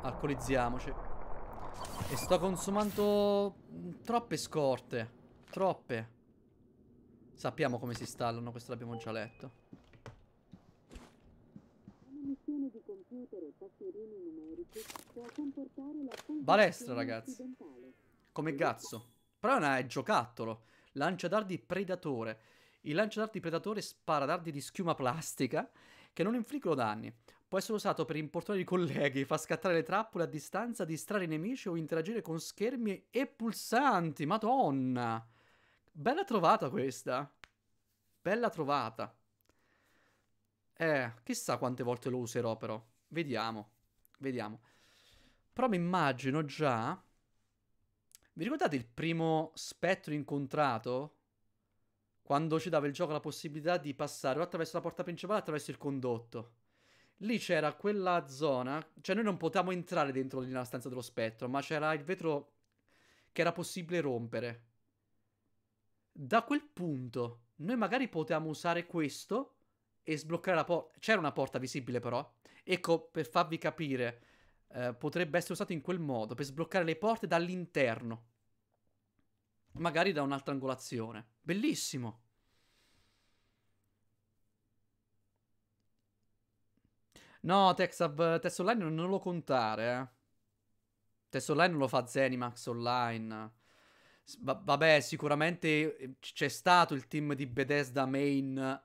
Alcolizziamoci. E sto consumando troppe scorte. Troppe. Sappiamo come si installano, questo l'abbiamo già letto. Balestra, ragazzi. Come cazzo. Però è un giocattolo. Lancia dardi predatore. Il lanciadardi predatore spara dardi di schiuma plastica che non infliggono danni. Può essere usato per importare i colleghi, far scattare le trappole a distanza, distrarre i nemici o interagire con schermi e pulsanti. Madonna! Bella trovata questa. Bella trovata. Eh, chissà quante volte lo userò però. Vediamo. Vediamo. Però mi immagino già... Vi ricordate il primo spettro incontrato? quando ci dava il gioco la possibilità di passare o attraverso la porta principale o attraverso il condotto. Lì c'era quella zona, cioè noi non potevamo entrare dentro lì nella stanza dello spettro, ma c'era il vetro che era possibile rompere. Da quel punto noi magari potevamo usare questo e sbloccare la porta. C'era una porta visibile però. Ecco, per farvi capire, eh, potrebbe essere usato in quel modo, per sbloccare le porte dall'interno magari da un'altra angolazione. Bellissimo. No, Texab, Test Online non lo contare, eh. Test Online lo fa Zenimax Online. vabbè, sicuramente eh, c'è stato il team di Bethesda Main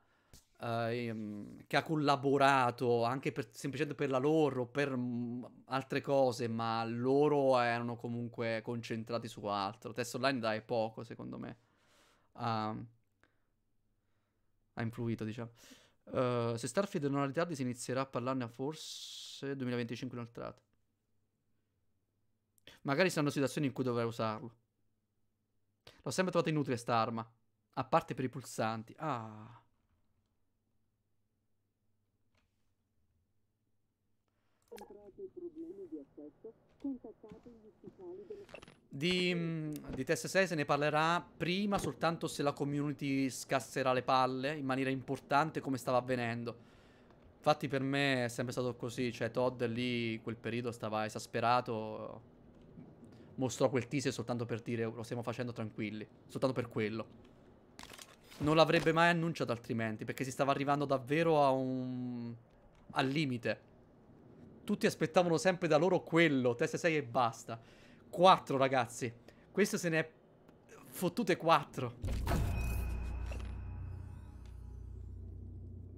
eh, ehm, che ha collaborato anche per, semplicemente per la loro o per mh, mm, altre cose, ma loro erano comunque concentrati su altro. Test Online dai poco, secondo me. Uh, ha influito, diciamo. Uh, se Starfield non ha ritardi si inizierà a parlarne a forse 2025 inoltrato. Magari saranno situazioni in cui dovrei usarlo. L'ho sempre trovata inutile sta A parte per i pulsanti. Ah. Di, mm, di TSS se ne parlerà prima soltanto se la community scasserà le palle in maniera importante come stava avvenendo. Infatti per me è sempre stato così, cioè Todd lì quel periodo stava esasperato, mostrò quel teaser soltanto per dire oh, lo stiamo facendo tranquilli, soltanto per quello. Non l'avrebbe mai annunciato altrimenti, perché si stava arrivando davvero un... al limite tutti aspettavano sempre da loro quello, testa 6 e basta. 4 ragazzi. Questo se ne è fottute 4.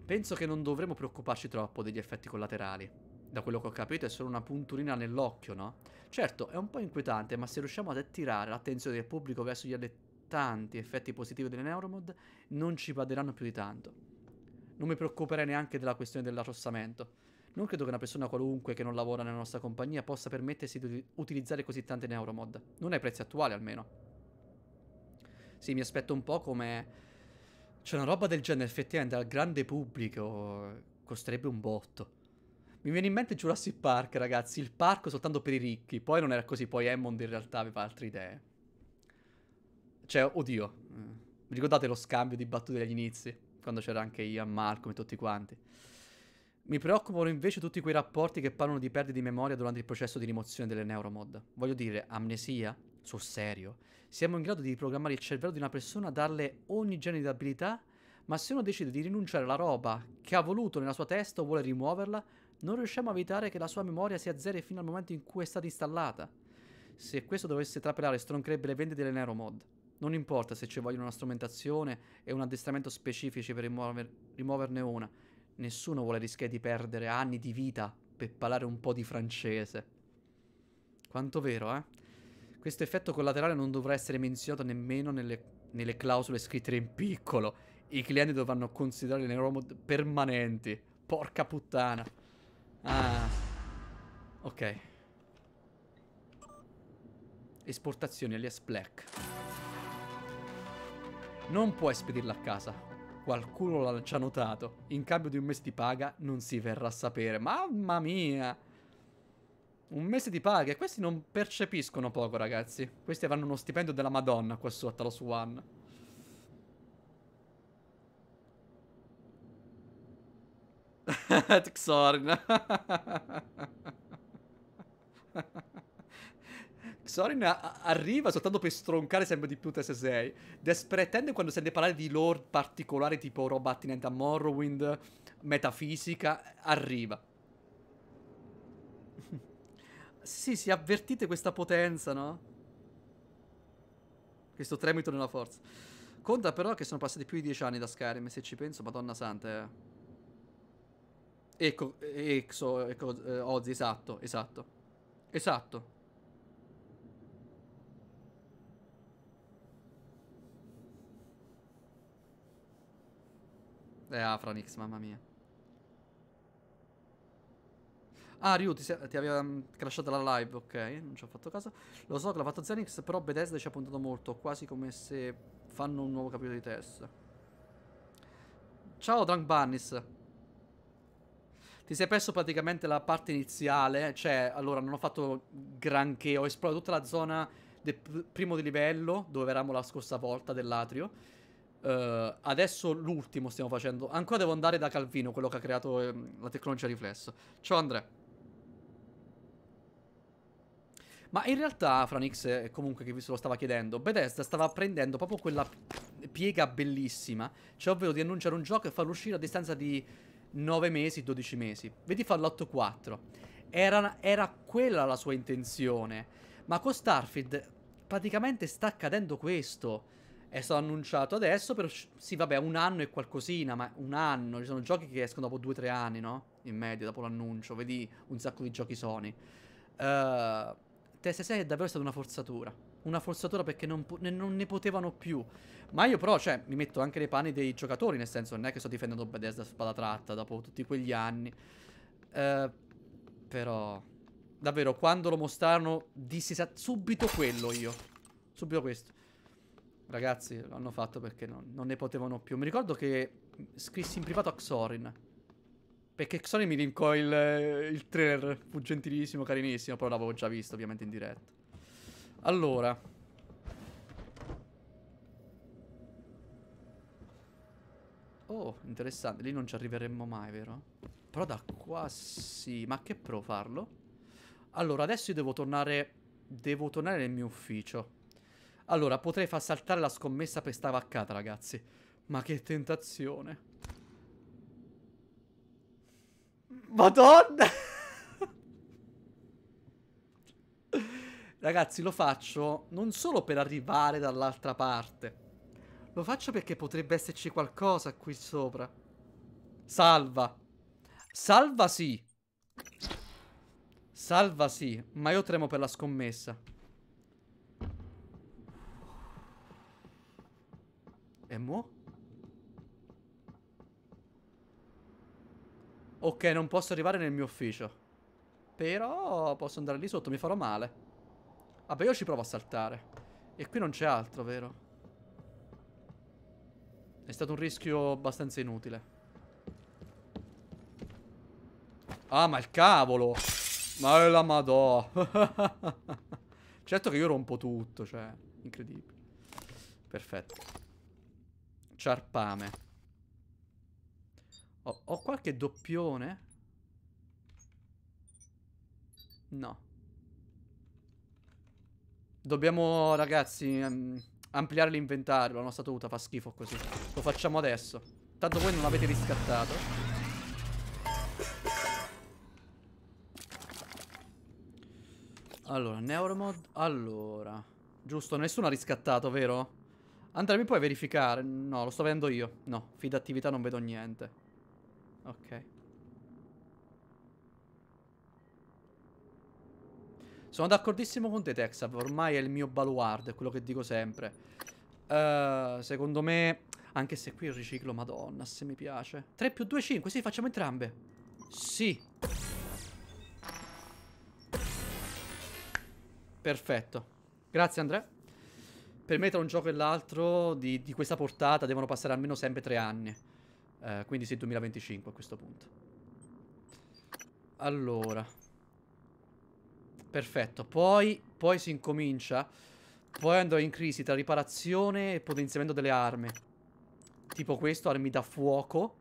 Penso che non dovremmo preoccuparci troppo degli effetti collaterali. Da quello che ho capito è solo una punturina nell'occhio, no? Certo, è un po' inquietante, ma se riusciamo ad attirare l'attenzione del pubblico verso gli allettanti effetti positivi delle Neuromod, non ci baderanno più di tanto. Non mi preoccuperei neanche della questione dell'arrossamento. Non credo che una persona qualunque che non lavora nella nostra compagnia possa permettersi di utilizzare così tante neuromod. Non ai prezzi attuali almeno. Sì, mi aspetto un po' come... C'è una roba del genere effettivamente al grande pubblico costerebbe un botto. Mi viene in mente Jurassic Park, ragazzi, il parco soltanto per i ricchi. Poi non era così, poi Hammond in realtà aveva altre idee. Cioè, oddio. Eh, vi ricordate lo scambio di battute agli inizi? Quando c'era anche io, Ian Malcolm e tutti quanti. Mi preoccupano invece tutti quei rapporti che parlano di perdita di memoria durante il processo di rimozione delle neuromod. Voglio dire, amnesia? Sul serio. Siamo in grado di programmare il cervello di una persona, darle ogni genere di abilità, ma se uno decide di rinunciare alla roba che ha voluto nella sua testa o vuole rimuoverla, non riusciamo a evitare che la sua memoria si azzeri fino al momento in cui è stata installata. Se questo dovesse trapelare, stroncherebbe le vendite delle neuromod. Non importa se ci vogliono una strumentazione e un addestramento specifici per rimuover- rimuoverne una, Nessuno vuole rischiare di perdere anni di vita per parlare un po' di francese. Quanto vero, eh? Questo effetto collaterale non dovrà essere menzionato nemmeno nelle, nelle clausole scritte in piccolo. I clienti dovranno considerare le neuromod permanenti. Porca puttana. Ah. Ok. Esportazioni alias Black. Non può spedirla a casa. Qualcuno l'ha già notato. In cambio di un mese di paga non si verrà a sapere. Mamma mia! Un mese di paga e questi non percepiscono poco, ragazzi. Questi avranno uno stipendio della Madonna qua sotto alla Swan. Xorn. Sorin a- arriva soltanto per stroncare sempre di più TS6. Despre tende quando sente parlare di lore particolari tipo roba attinente a Morrowind, metafisica, arriva. sì, sì, avvertite questa potenza, no? Questo tremito nella forza. Conta però che sono passati più di dieci anni da Skyrim, se ci penso, madonna santa. Eh. Ecco, ecco, eh, Ozzy, esatto, esatto. Esatto. Eh, Afranix, mamma mia. Ah, Ryu, ti, ti aveva mm, crashato la live, ok, non ci ho fatto caso. Lo so che l'ha fatto Zenix, però Bethesda ci ha puntato molto, quasi come se fanno un nuovo capitolo di test. Ciao, Drunk Bunnies. Ti sei perso praticamente la parte iniziale, cioè, allora, non ho fatto granché, ho esplorato tutta la zona del primo di livello, dove eravamo la scorsa volta, dell'atrio Uh, adesso l'ultimo stiamo facendo. Ancora devo andare da Calvino, quello che ha creato ehm, la tecnologia riflesso. Ciao Andrea. Ma in realtà, Franix, eh, comunque che vi se lo stava chiedendo, Bethesda stava prendendo proprio quella piega bellissima, cioè ovvero di annunciare un gioco e farlo uscire a distanza di 9 mesi, 12 mesi. Vedi Fallout 4. Era, era quella la sua intenzione. Ma con Starfield praticamente sta accadendo questo è stato annunciato adesso però Sì, vabbè, un anno e qualcosina, ma un anno. Ci sono giochi che escono dopo 2-3 anni, no? In media, dopo l'annuncio. Vedi un sacco di giochi Sony. Uh, eh, TS6 è davvero stata una forzatura. Una forzatura perché non, ne, non ne potevano più. Ma io però, cioè, mi metto anche nei panni dei giocatori, nel senso non è che sto difendendo Bethesda spada tratta dopo tutti quegli anni. Uh, però... Davvero, quando lo mostrarono, dissi subito quello io. Subito questo ragazzi, l'hanno fatto perché non, non, ne potevano più. Mi ricordo che scrissi in privato a Xorin. Perché Xorin mi linkò il, il trailer, fu gentilissimo, carinissimo, però l'avevo già visto ovviamente in diretta. Allora. Oh, interessante, lì non ci arriveremmo mai, vero? Però da qua sì, ma che pro farlo? Allora, adesso io devo tornare... Devo tornare nel mio ufficio. Allora, potrei far saltare la scommessa per stavaccata, ragazzi. Ma che tentazione. Madonna! ragazzi, lo faccio non solo per arrivare dall'altra parte. Lo faccio perché potrebbe esserci qualcosa qui sopra. Salva. Salva sì. Salva sì, ma io tremo per la scommessa. E mo? Ok, non posso arrivare nel mio ufficio. Però posso andare lì sotto, mi farò male. Vabbè, io ci provo a saltare. E qui non c'è altro, vero? È stato un rischio abbastanza inutile. Ah, ma il cavolo! Ma è la madò! certo che io rompo tutto, cioè... Incredibile. Perfetto ciarpame. Ho, ho qualche doppione? No. Dobbiamo, ragazzi, ehm, ampliare l'inventario. La nostra tuta fa schifo così. Lo facciamo adesso. Tanto voi non l'avete riscattato. Allora, Neuromod... Allora... Giusto, nessuno ha riscattato, vero? Andrea, mi puoi verificare? No, lo sto vedendo io. No, fidattività non vedo niente. Ok. Sono d'accordissimo con te, Texav. Ormai è il mio baluardo, è quello che dico sempre. Uh, secondo me... Anche se qui il riciclo, madonna, se mi piace. 3 più 2, 5. Sì, facciamo entrambe. Sì. Perfetto. Grazie, Andrea per me tra un gioco e l'altro di, di, questa portata devono passare almeno sempre tre anni. Eh, quindi sì, 2025 a questo punto. Allora. Perfetto. Poi, poi si incomincia. Poi andrò in crisi tra riparazione e potenziamento delle armi. Tipo questo, armi da fuoco.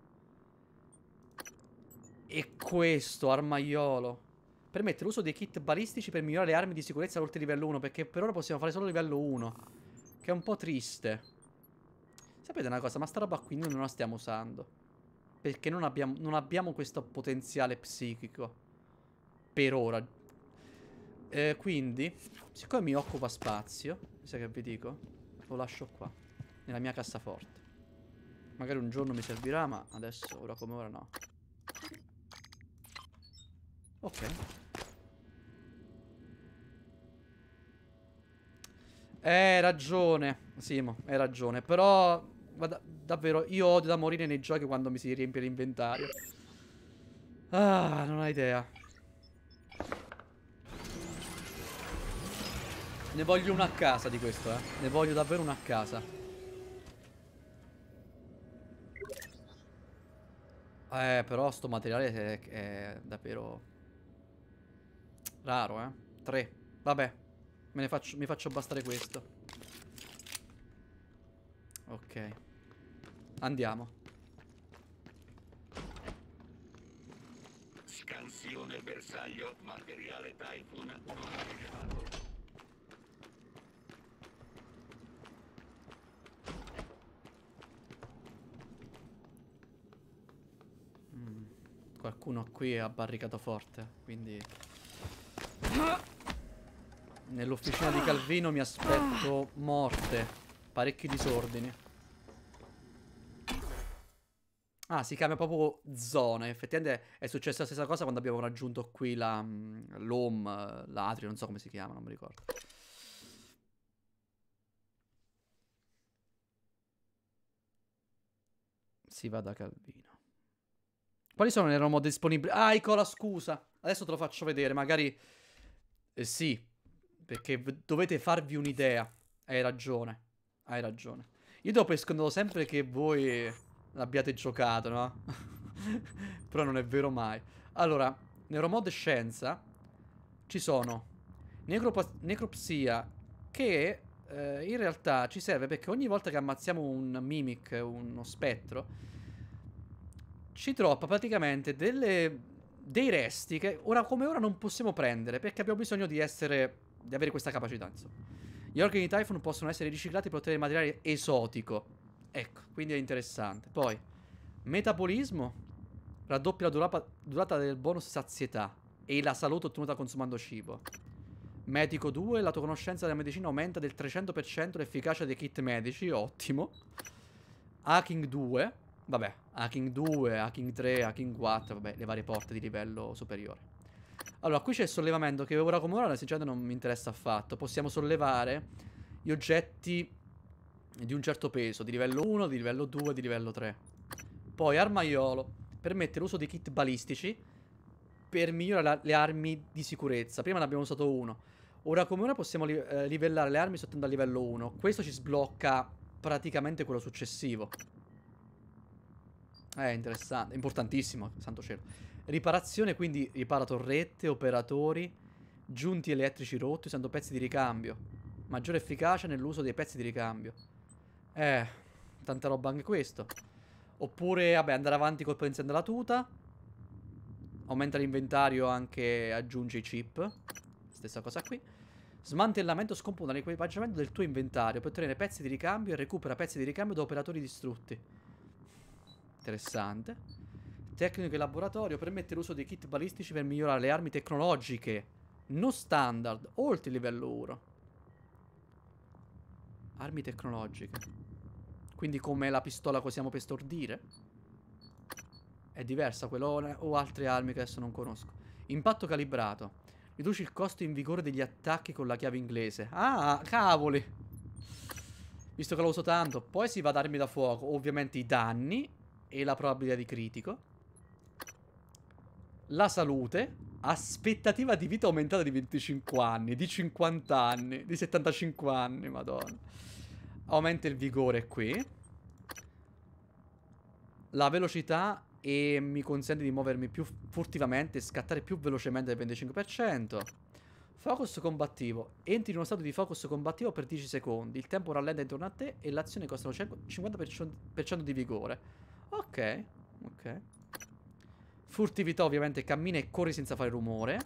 E questo, armaiolo permette l'uso dei kit balistici per migliorare le armi di sicurezza oltre livello 1, perché per ora possiamo fare solo livello 1. Che è un po' triste. Sapete una cosa? Ma sta roba qui noi non la stiamo usando. Perché non abbiamo, non abbiamo questo potenziale psichico. Per ora. Eh, quindi, siccome mi occupa spazio, mi sa che vi dico, lo lascio qua. Nella mia cassaforte. Magari un giorno mi servirà, ma adesso, ora come ora, no. Ok. Eh, ragione, Simo, hai ragione. Però, guarda, davvero, io odio da morire nei giochi quando mi si riempie l'inventario. Ah, non ho idea. Ne voglio una a casa di questo, eh. Ne voglio davvero una a casa. Eh, però sto materiale è, è davvero... Raro, eh. Tre. Vabbè. Me faccio, mi faccio bastare questo. Ok. Andiamo. Scansione bersaglio, materiale Typhoon mm. Qualcuno qui ha barricato forte, quindi... Ah! Nell'officina di Calvino mi aspetto morte. Parecchi disordini. Ah, si cambia proprio zona. Effettivamente è successa la stessa cosa quando abbiamo raggiunto qui la, mm, l'home, l'atrio, non so come si chiama, non mi ricordo. Si va da Calvino. Quali sono le ROM disponibili? Ah, ecco la scusa. Adesso te lo faccio vedere, magari... Eh, sì, perché dovete farvi un'idea. Hai ragione. Hai ragione. Io dopo escondo sempre che voi l'abbiate giocato, no? Però non è vero mai. Allora, Neuromod Scienza ci sono Necropsia che eh, in realtà ci serve perché ogni volta che ammazziamo un mimic, uno spettro, ci troppa praticamente delle, dei resti che ora come ora non possiamo prendere perché abbiamo bisogno di essere di avere questa capacità, insomma. Gli organi di Typhon possono essere riciclati per ottenere materiale esotico. Ecco, quindi è interessante. Poi, metabolismo raddoppia la durata, durata del bonus sazietà e la salute ottenuta consumando cibo. Medico 2, la tua conoscenza della medicina aumenta del 300% l'efficacia dei kit medici, ottimo. Hacking 2, vabbè, Hacking 2, Hacking 3, Hacking 4, vabbè, le varie porte di livello superiore. Allora, qui c'è il sollevamento che ora come ora sinceramente non mi interessa affatto. Possiamo sollevare gli oggetti di un certo peso, di livello 1, di livello 2, di livello 3. Poi armaiolo permette l'uso di kit balistici per migliorare le armi di sicurezza. Prima ne abbiamo usato uno. Ora come ora possiamo li eh, livellare le armi sottendo a livello 1. Questo ci sblocca praticamente quello successivo. Eh, interessante, importantissimo, santo cielo. Riparazione, quindi ripara torrette, operatori, giunti elettrici rotti usando pezzi di ricambio. Maggiore efficacia nell'uso dei pezzi di ricambio. Eh, tanta roba anche questo. Oppure, vabbè, andare avanti col potenziale della tuta. Aumenta l'inventario anche aggiunge i chip. Stessa cosa qui. Smantellamento scompone l'equipaggiamento del tuo inventario per ottenere pezzi di ricambio e recupera pezzi di ricambio da operatori distrutti. Interessante tecnico e laboratorio permette l'uso dei kit balistici per migliorare le armi tecnologiche non standard, oltre il livello 1. Armi tecnologiche. Quindi come la pistola che usiamo per stordire. È diversa quella o altre armi che adesso non conosco. Impatto calibrato. riduce il costo in vigore degli attacchi con la chiave inglese. Ah, cavoli! Visto che lo uso tanto. Poi si va ad armi da fuoco. Ovviamente i danni e la probabilità di critico la salute, aspettativa di vita aumentata di 25 anni, di 50 anni, di 75 anni, madonna. Aumenta il vigore qui. La velocità e mi consente di muovermi più furtivamente e scattare più velocemente del 25%. Focus combattivo. Entri in uno stato di focus combattivo per 10 secondi. Il tempo rallenta intorno a te e l'azione costa 50% di vigore. Ok, ok. Furtività ovviamente cammina e corri senza fare rumore.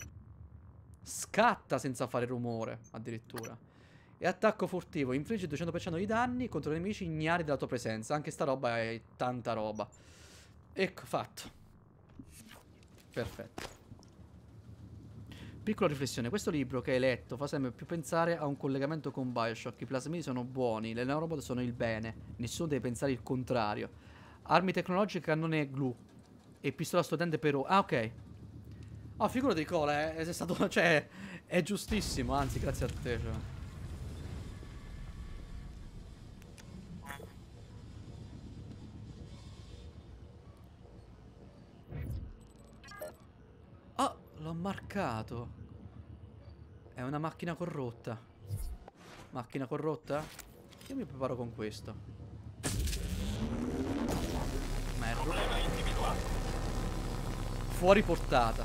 Scatta senza fare rumore, addirittura. E attacco furtivo. Infligge 200% di danni contro i nemici ignari della tua presenza. Anche sta roba è tanta roba. Ecco, fatto. Perfetto. Piccola riflessione. Questo libro che hai letto fa sempre più pensare a un collegamento con Bioshock. I plasmidi sono buoni, le neurobot sono il bene. Nessuno deve pensare il contrario. Armi tecnologiche, non è glue. E pistola studente Perù. Ah, ok. Oh, figura di cola, eh. è stato... Cioè, è giustissimo, anzi, grazie a te, cioè. Oh, l'ho marcato. È una macchina corrotta. Macchina corrotta? Io mi preparo con questo. fuori portata.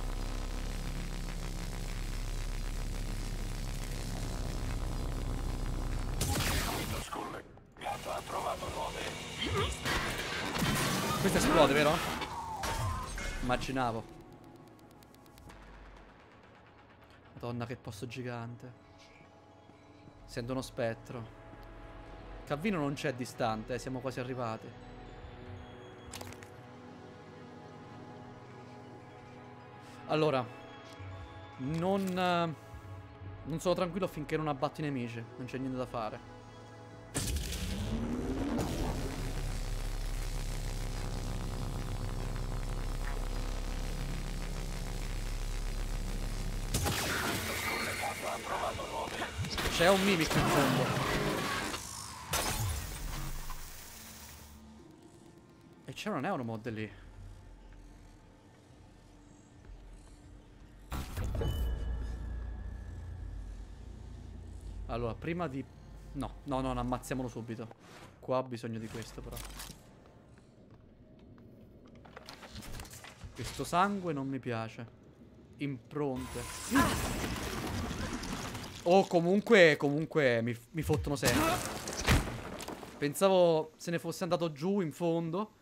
Questa esplode, vero? Immaginavo. Madonna, che posto gigante. Sento uno spettro. Cavino non c'è distante, eh, siamo quasi arrivati. Allora, non, eh, non sono tranquillo finché non abbatti i nemici, non c'è niente da fare. C'è un mimic in fondo. E c'era un Euromod lì. Allora, prima di... No, no, no, ammazziamolo subito. Qua ho bisogno di questo, però. Questo sangue non mi piace. Impronte. oh, comunque, comunque mi, mi fottono sempre. Pensavo se ne fosse andato giù in fondo.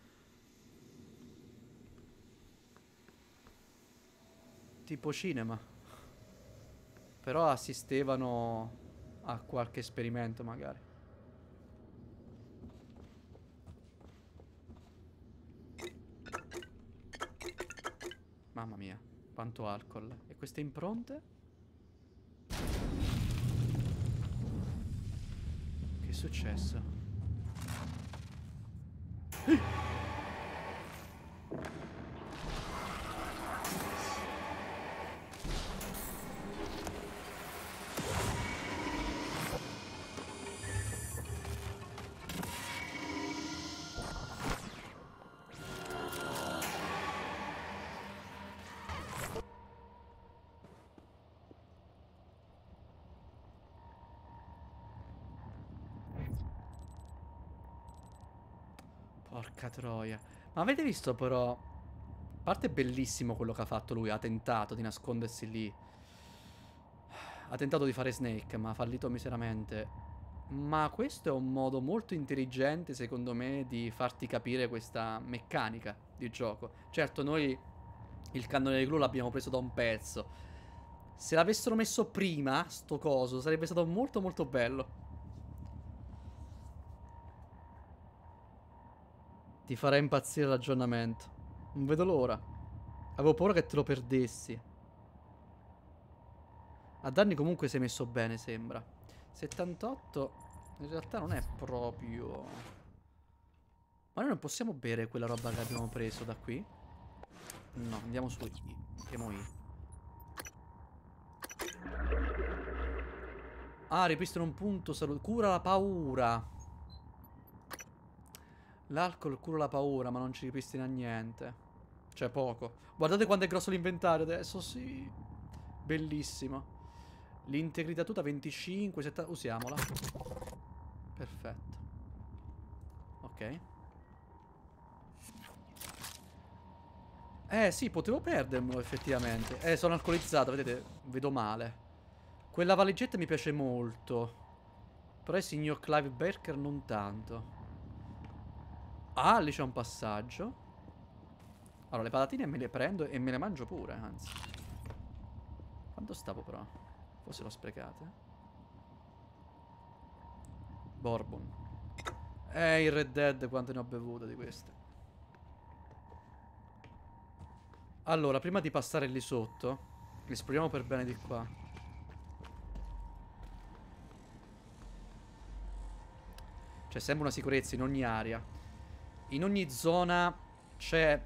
Tipo cinema. Però assistevano a qualche esperimento magari. Mamma mia, quanto alcol. E queste impronte? Che è successo? Porca troia. Ma avete visto però... A parte bellissimo quello che ha fatto lui, ha tentato di nascondersi lì. Ha tentato di fare Snake, ma ha fallito miseramente. Ma questo è un modo molto intelligente, secondo me, di farti capire questa meccanica di gioco. Certo, noi il cannone di glu l'abbiamo preso da un pezzo. Se l'avessero messo prima, sto coso, sarebbe stato molto molto bello. Ti farà impazzire l'aggiornamento. Non vedo l'ora. Avevo paura che te lo perdessi. A danni comunque sei messo bene, sembra. 78 in realtà non è proprio... Ma noi non possiamo bere quella roba che abbiamo preso da qui? No, andiamo su I. Andiamo I. Ah, ripristino un punto salute. Cura la paura. L'alcol cura la paura, ma non ci ripristina niente. Cioè, poco. Guardate quanto è grosso l'inventario adesso, sì. Bellissimo. L'integrità tutta 25, 70... Usiamola. Perfetto. Ok. Eh, sì, potevo perdermelo effettivamente. Eh, sono alcolizzato, vedete? Vedo male. Quella valigetta mi piace molto. Però il signor Clive Barker non tanto. Ah, lì c'è un passaggio. Allora, le patatine me le prendo e me le mangio pure, anzi. Quanto stavo però? Forse l'ho sprecata. Borbon. Ehi, Red Dead quante ne ho bevute di queste. Allora, prima di passare lì sotto, esploriamo per bene di qua. Cioè, sembra una sicurezza in ogni area in ogni zona c'è...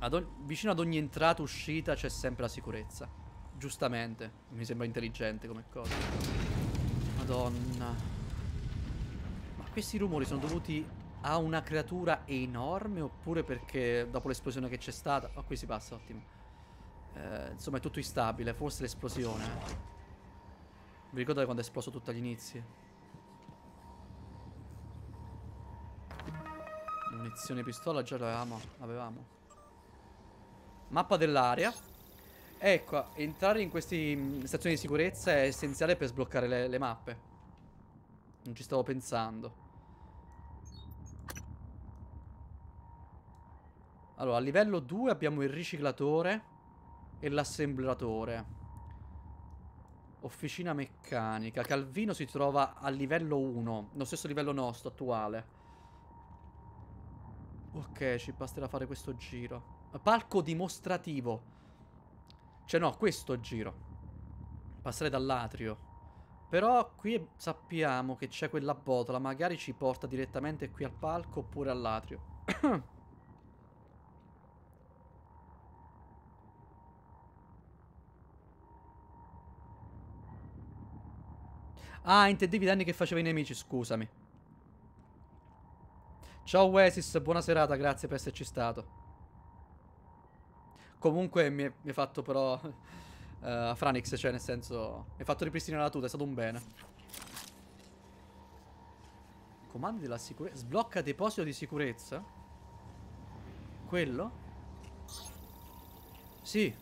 Ad vicino ad ogni entrata uscita c'è sempre la sicurezza. Giustamente. Mi sembra intelligente come cosa. Madonna. Ma questi rumori sono dovuti a una creatura enorme oppure perché dopo l'esplosione che c'è stata... Oh, qui si passa, ottimo. Eh, insomma è tutto instabile, forse l'esplosione. Eh. Vi ricordate quando è esploso tutto agli inizi? Munizione pistola già l'avevamo. Avevamo. Mappa dell'area. Ecco, entrare in queste mm, stazioni di sicurezza è essenziale per sbloccare le, le mappe. Non ci stavo pensando. Allora, a livello 2 abbiamo il riciclatore e l'assemblatore. Officina meccanica. Calvino si trova a livello 1, lo stesso livello nostro attuale. Ok, ci basterà fare questo giro. Palco dimostrativo. Cioè no, questo giro. Passare dall'atrio. Però qui sappiamo che c'è quella botola. Magari ci porta direttamente qui al palco oppure all'atrio. ah, intendevi danni che faceva i nemici, scusami. Ciao Oasis, buona serata, grazie per esserci stato. Comunque mi ha fatto però... Uh, Franix, cioè nel senso... Mi ha fatto ripristinare la tuta, è stato un bene. Comandi della sicurezza... Sblocca deposito di sicurezza? Quello? Sì.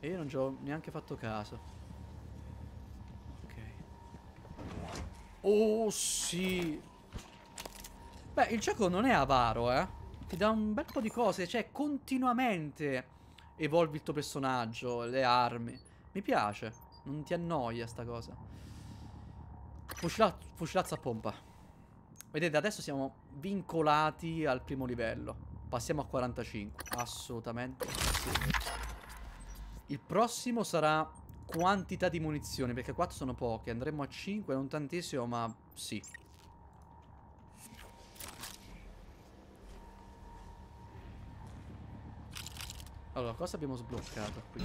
E io non ci ho neanche fatto caso. Ok. Oh sì! Beh, il gioco non è avaro, eh. Ti dà un bel po' di cose, cioè continuamente evolvi il tuo personaggio, le armi. Mi piace, non ti annoia sta cosa. Fucila fucilazzo a pompa. Vedete, adesso siamo vincolati al primo livello. Passiamo a 45. Assolutamente sì. Il prossimo sarà quantità di munizioni, perché 4 sono poche. Andremo a 5, non tantissimo, ma sì. Allora, cosa abbiamo sbloccato qui?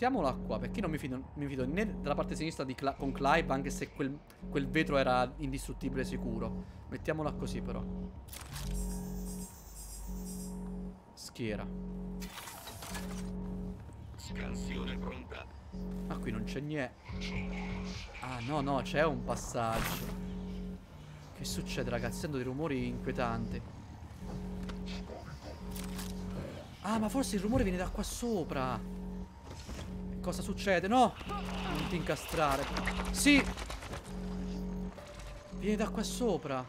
Mettiamola qua, perché non mi fido, mi fido né dalla parte sinistra Cla con Clive, anche se quel, quel vetro era indistruttibile sicuro. Mettiamola così, però. Schiera. Scansione pronta. Ma qui non c'è niente. Ah, no, no, c'è un passaggio. Che succede, ragazzi? Sento dei rumori inquietanti. Ah, ma forse il rumore viene da qua sopra cosa succede? No! Non ti incastrare. Sì! Vieni da qua sopra.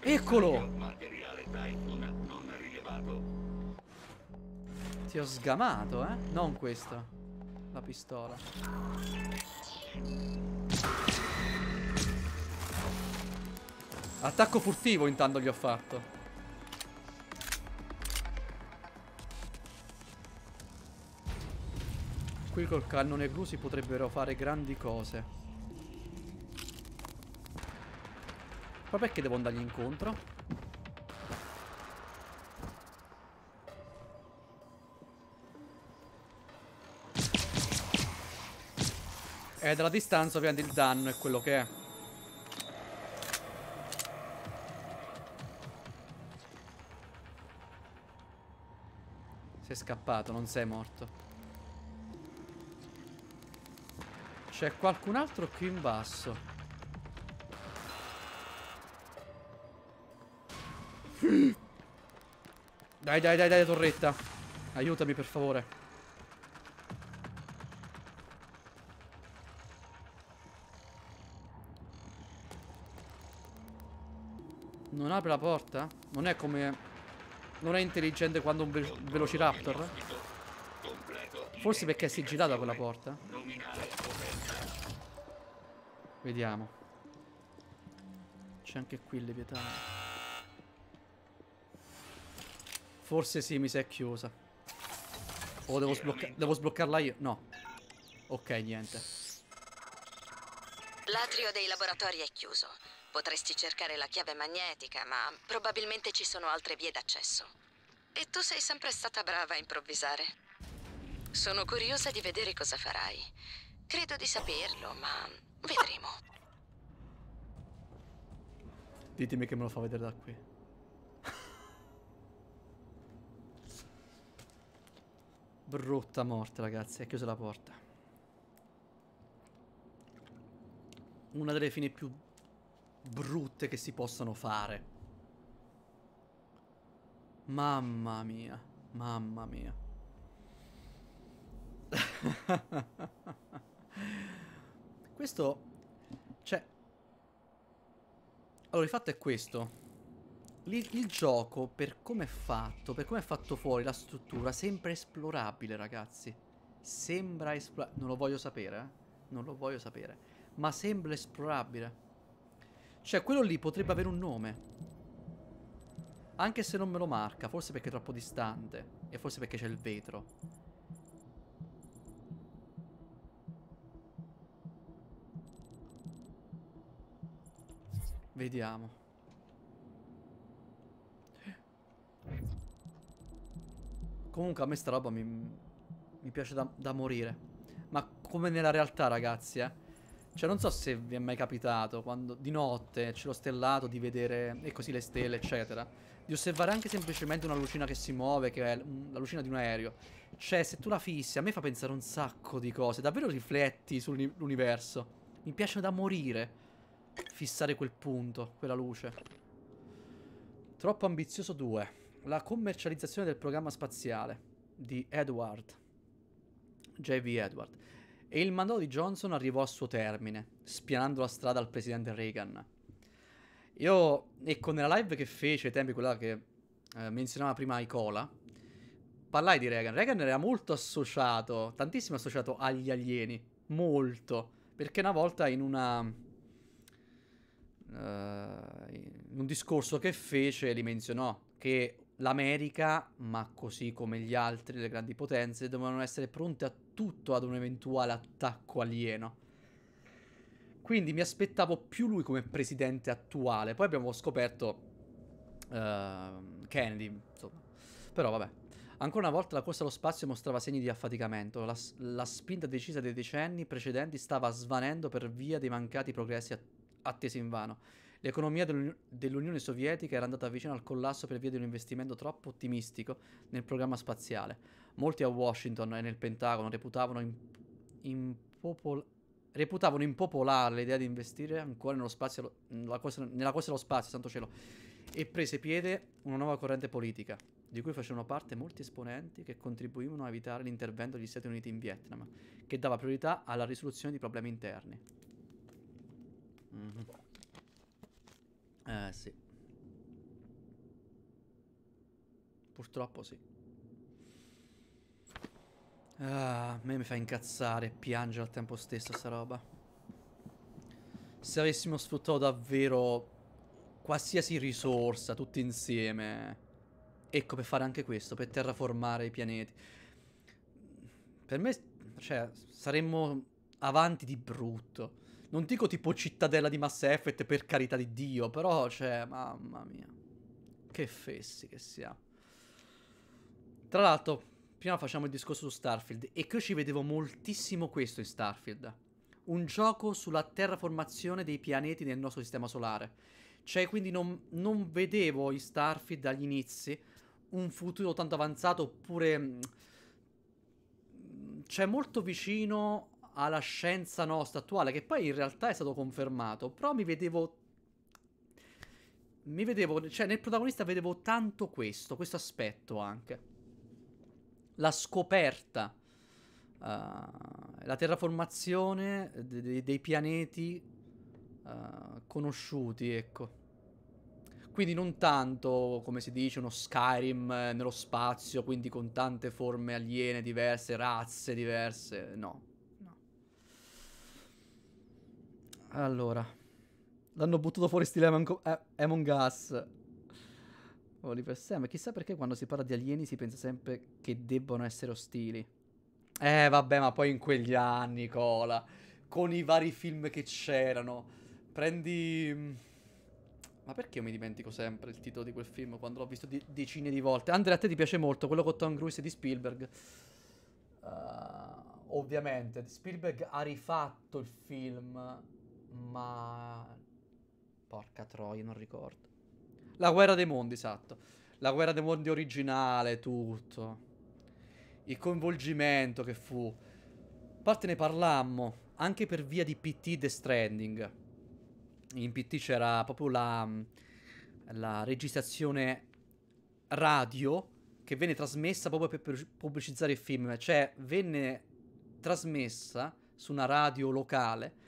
Eccolo! Ti ho sgamato, eh? Non questa. La pistola. Attacco furtivo intanto gli ho fatto. Qui col cannone blu si potrebbero fare grandi cose. Ma perché devo andargli incontro? E dalla distanza ovviamente il danno è quello che è. Sei scappato, non sei morto. C'è qualcun altro qui in basso. Dai, dai, dai, dai, torretta. Aiutami, per favore. Non apre la porta? Non è come... Non è intelligente quando un ve velociraptor? Forse perché si è girata quella porta. Vediamo. C'è anche qui il Leviatano. Forse sì, mi si è chiusa. O oh, devo, sblocca devo sbloccarla io? No. Ok, niente. L'atrio dei laboratori è chiuso. Potresti cercare la chiave magnetica, ma probabilmente ci sono altre vie d'accesso. E tu sei sempre stata brava a improvvisare. Sono curiosa di vedere cosa farai. Credo di saperlo, ma Vedremo. Ditemi che me lo fa vedere da qui. Brutta morte, ragazzi. Ha chiuso la porta. Una delle fine più brutte che si possano fare. Mamma mia. Mamma mia. Questo... Cioè... Allora, il fatto è questo. Il, il gioco, per come è fatto, per come è fatto fuori la struttura, sembra esplorabile, ragazzi. Sembra esplorabile. Non lo voglio sapere, eh. Non lo voglio sapere. Ma sembra esplorabile. Cioè, quello lì potrebbe avere un nome. Anche se non me lo marca, forse perché è troppo distante. E forse perché c'è il vetro. Vediamo. Comunque a me sta roba mi, mi piace da, da, morire. Ma come nella realtà, ragazzi, eh. Cioè, non so se vi è mai capitato, quando di notte c'è lo stellato, di vedere e così le stelle, eccetera. Di osservare anche semplicemente una lucina che si muove, che è la lucina di un aereo. Cioè, se tu la fissi, a me fa pensare un sacco di cose. Davvero rifletti sull'universo. Mi piace da morire fissare quel punto, quella luce. Troppo ambizioso 2. La commercializzazione del programma spaziale di Edward. J.V. Edward. E il mandato di Johnson arrivò al suo termine, spianando la strada al presidente Reagan. Io, ecco, nella live che fece ai tempi, quella che eh, menzionava prima Icola, parlai di Reagan. Reagan era molto associato, tantissimo associato agli alieni, molto, perché una volta in una eh, in un discorso che fece li menzionò che l'America, ma così come gli altri, le grandi potenze, dovevano essere pronte a tutto ad un eventuale attacco alieno. Quindi mi aspettavo più lui come presidente attuale. Poi abbiamo scoperto uh, Kennedy, insomma. Però vabbè. Ancora una volta la corsa allo spazio mostrava segni di affaticamento. La, la spinta decisa dei decenni precedenti stava svanendo per via dei mancati progressi attuali attese in vano. L'economia dell'Unione Sovietica era andata vicino al collasso per via di un investimento troppo ottimistico nel programma spaziale. Molti a Washington e nel Pentagono reputavano, imp- impopol- reputavano impopolare l'idea di investire ancora nello spazio, nella, cosa, nella cosa dello spazio, santo cielo, e prese piede una nuova corrente politica, di cui facevano parte molti esponenti che contribuivano a evitare l'intervento degli Stati Uniti in Vietnam, che dava priorità alla risoluzione di problemi interni. Mm -hmm. Eh sì. Purtroppo sì. Ah, a me mi fa incazzare e piangere al tempo stesso sta roba. Se avessimo sfruttato davvero qualsiasi risorsa tutti insieme. Ecco, per fare anche questo, per terraformare i pianeti. Per me, cioè, saremmo avanti di brutto. Non dico tipo cittadella di Mass Effect, per carità di Dio, però, cioè, mamma mia. Che fessi che siamo. Tra l'altro, prima facciamo il discorso su Starfield, e che io ci vedevo moltissimo questo in Starfield. Un gioco sulla terraformazione dei pianeti nel nostro sistema solare. Cioè, quindi non, non vedevo in Starfield dagli inizi un futuro tanto avanzato, oppure... Mm, cioè, molto vicino alla scienza nostra attuale, che poi in realtà è stato confermato, però mi vedevo... Mi vedevo, cioè nel protagonista vedevo tanto questo, questo aspetto anche. La scoperta, uh, la terraformazione de- dei pianeti uh, conosciuti, ecco. Quindi non tanto, come si dice, uno Skyrim eh, nello spazio, quindi con tante forme aliene diverse, razze diverse, no. Allora. L'hanno buttato fuori stile Among, eh, Among Us. Oli per sé, chissà perché quando si parla di alieni si pensa sempre che debbano essere ostili. Eh, vabbè, ma poi in quegli anni, Cola, con i vari film che c'erano, prendi... Mm, ma perché io mi dimentico sempre il titolo di quel film quando l'ho visto di decine di volte? Andrea, a te ti piace molto, quello con Tom Cruise di Spielberg. Uh, ovviamente, Spielberg ha rifatto il film ma... Porca troia, non ricordo. La guerra dei mondi, esatto. La guerra dei mondi originale, tutto. Il coinvolgimento che fu. A parte ne parlammo, anche per via di PT The Stranding. In PT c'era proprio la, la registrazione radio che venne trasmessa proprio per pubblicizzare il film. Cioè, venne trasmessa su una radio locale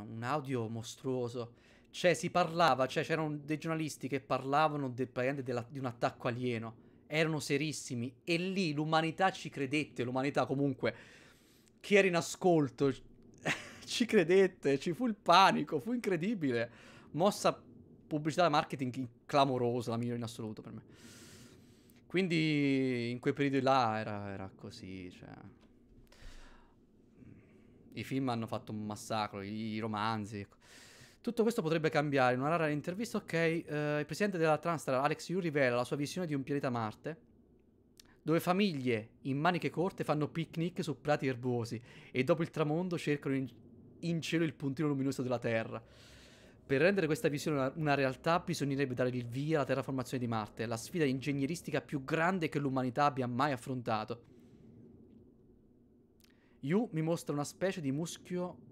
un audio mostruoso. Cioè, si parlava, cioè, c'erano dei giornalisti che parlavano del, della, di un attacco alieno. Erano serissimi. E lì l'umanità ci credette. L'umanità, comunque, chi era in ascolto, ci credette. Ci fu il panico. Fu incredibile. Mossa pubblicità e marketing clamorosa, la migliore in assoluto per me. Quindi, in quei periodi là era, era così, cioè. I film hanno fatto un massacro, i, romanzi. Ecco. Tutto questo potrebbe cambiare. In una rara intervista, ok, eh, il presidente della Transtar, Alex Yu, rivela la sua visione di un pianeta Marte dove famiglie in maniche corte fanno picnic su prati erbosi e dopo il tramonto cercano in, in cielo il puntino luminoso della Terra. Per rendere questa visione una, una, realtà bisognerebbe dare il via alla terraformazione di Marte, la sfida ingegneristica più grande che l'umanità abbia mai affrontato. Yu mi mostra una specie di muschio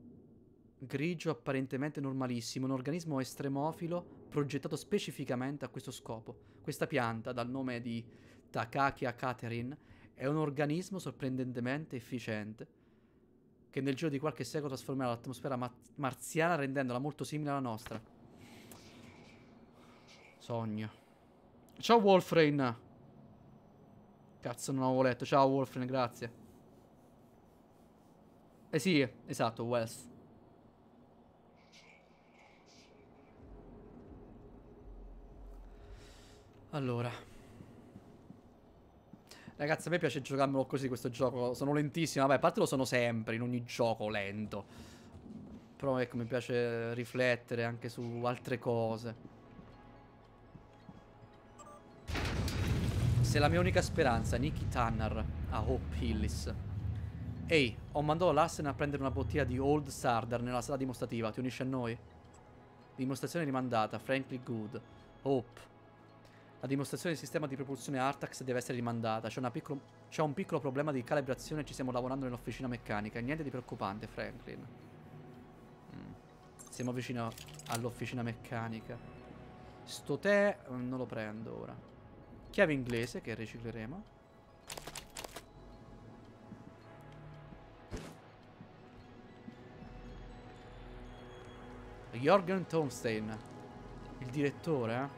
grigio apparentemente normalissimo, un organismo estremofilo progettato specificamente a questo scopo. Questa pianta, dal nome di Takakia Katerin, è un organismo sorprendentemente efficiente che nel giro di qualche secolo trasformerà l'atmosfera ma marziana rendendola molto simile alla nostra. Sogno. Ciao Wolfrain! Cazzo non avevo letto. Ciao Wolfrain, grazie. Eh sì, esatto, Wells. Allora. Ragazzi, a me piace giocarmelo così questo gioco. Sono lentissimo. Vabbè, a parte lo sono sempre, in ogni gioco lento. Però ecco, mi piace riflettere anche su altre cose. Se la mia unica speranza, Nicky Tanner a Hope Hillis. Ehi, ho mandato l'Assen a prendere una bottiglia di Old Sardar nella sala dimostrativa. Ti unisci a noi? Dimostrazione rimandata. Frankly good. Hope. La dimostrazione del sistema di propulsione Artax deve essere rimandata. C'è, piccolo... un piccolo problema di calibrazione e ci stiamo lavorando nell'officina meccanica. Niente di preoccupante, Franklin. Mm. Siamo vicino all'officina meccanica. Sto tè mm, non lo prendo ora. Chiave inglese che ricicleremo. Jorgen Thomstein Il direttore eh?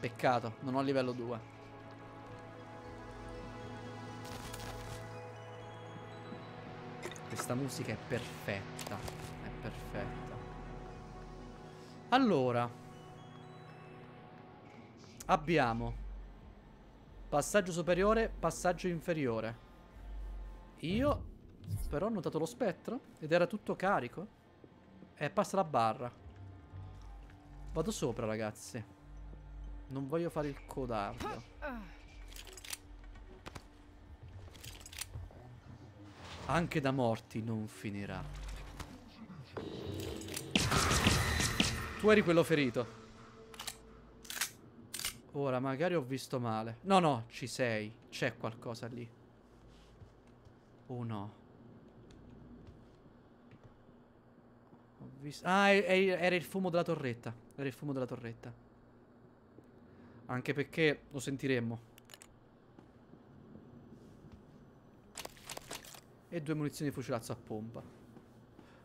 Peccato Non ho livello 2 Questa musica è perfetta È perfetta Allora Abbiamo Passaggio superiore Passaggio inferiore Io però ho notato lo spettro Ed era tutto carico eh, passa la barra. Vado sopra, ragazzi. Non voglio fare il codardo. Anche da morti non finirà. Tu eri quello ferito. Ora, magari ho visto male. No, no, ci sei. C'è qualcosa lì. Oh no. Ho visto... Ah, era il fumo della torretta. Era il fumo della torretta. Anche perché lo sentiremmo. E due munizioni di fucilazzo a pompa.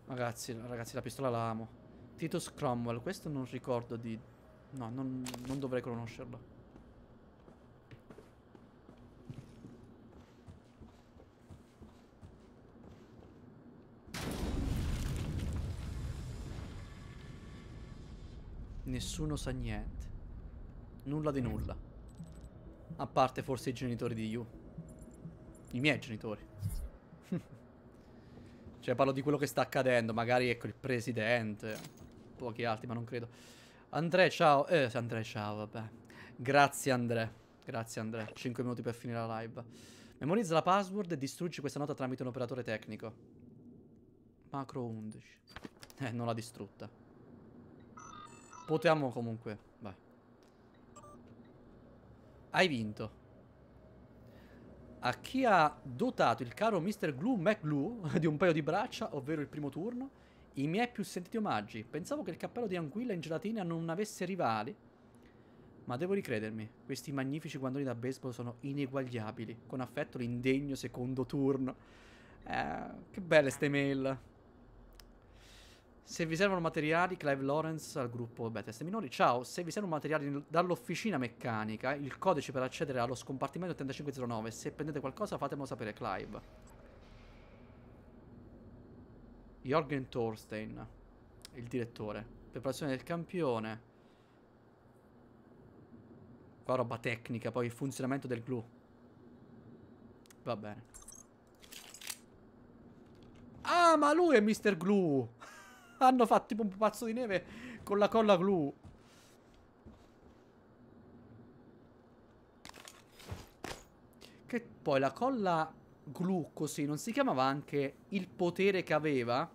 Ragazzi, ragazzi, la pistola la amo. Titus Cromwell, questo non ricordo di... No, non, non dovrei conoscerlo. Nessuno sa niente. Nulla di mm. nulla. A parte forse i genitori di Yu. I miei genitori. cioè parlo di quello che sta accadendo. Magari ecco il presidente. Pochi altri ma non credo. Andrea, ciao. Eh, Andrea, ciao, vabbè. Grazie Andrea. Grazie Andrea. Cinque minuti per finire la live. Memorizza la password e distruggi questa nota tramite un operatore tecnico. Macro 11. Eh, non l'ha distrutta. Potiamo comunque. Vai. Hai vinto. A chi ha dotato il caro Mr. Glue McGlue di un paio di braccia, ovvero il primo turno, i miei più sentiti omaggi. Pensavo che il cappello di anguilla in gelatina non avesse rivali. Ma devo ricredermi, questi magnifici guandoni da baseball sono ineguagliabili. Con affetto l'indegno secondo turno. Eh, che belle ste mail. Se vi servono materiali, Clive Lawrence al gruppo beh, Minori. Ciao, se vi servono materiali dall'officina meccanica, il codice per accedere allo scompartimento 8509. Se prendete qualcosa fatemelo sapere, Clive. Jorgen Thorstein, il direttore. Preparazione del campione. Qua roba tecnica, poi il funzionamento del glue. Va bene. Ah, ma lui è Mr. Glue! Hanno fatto tipo un pupazzo di neve con la colla glu. Che poi la colla glu così non si chiamava anche il potere che aveva?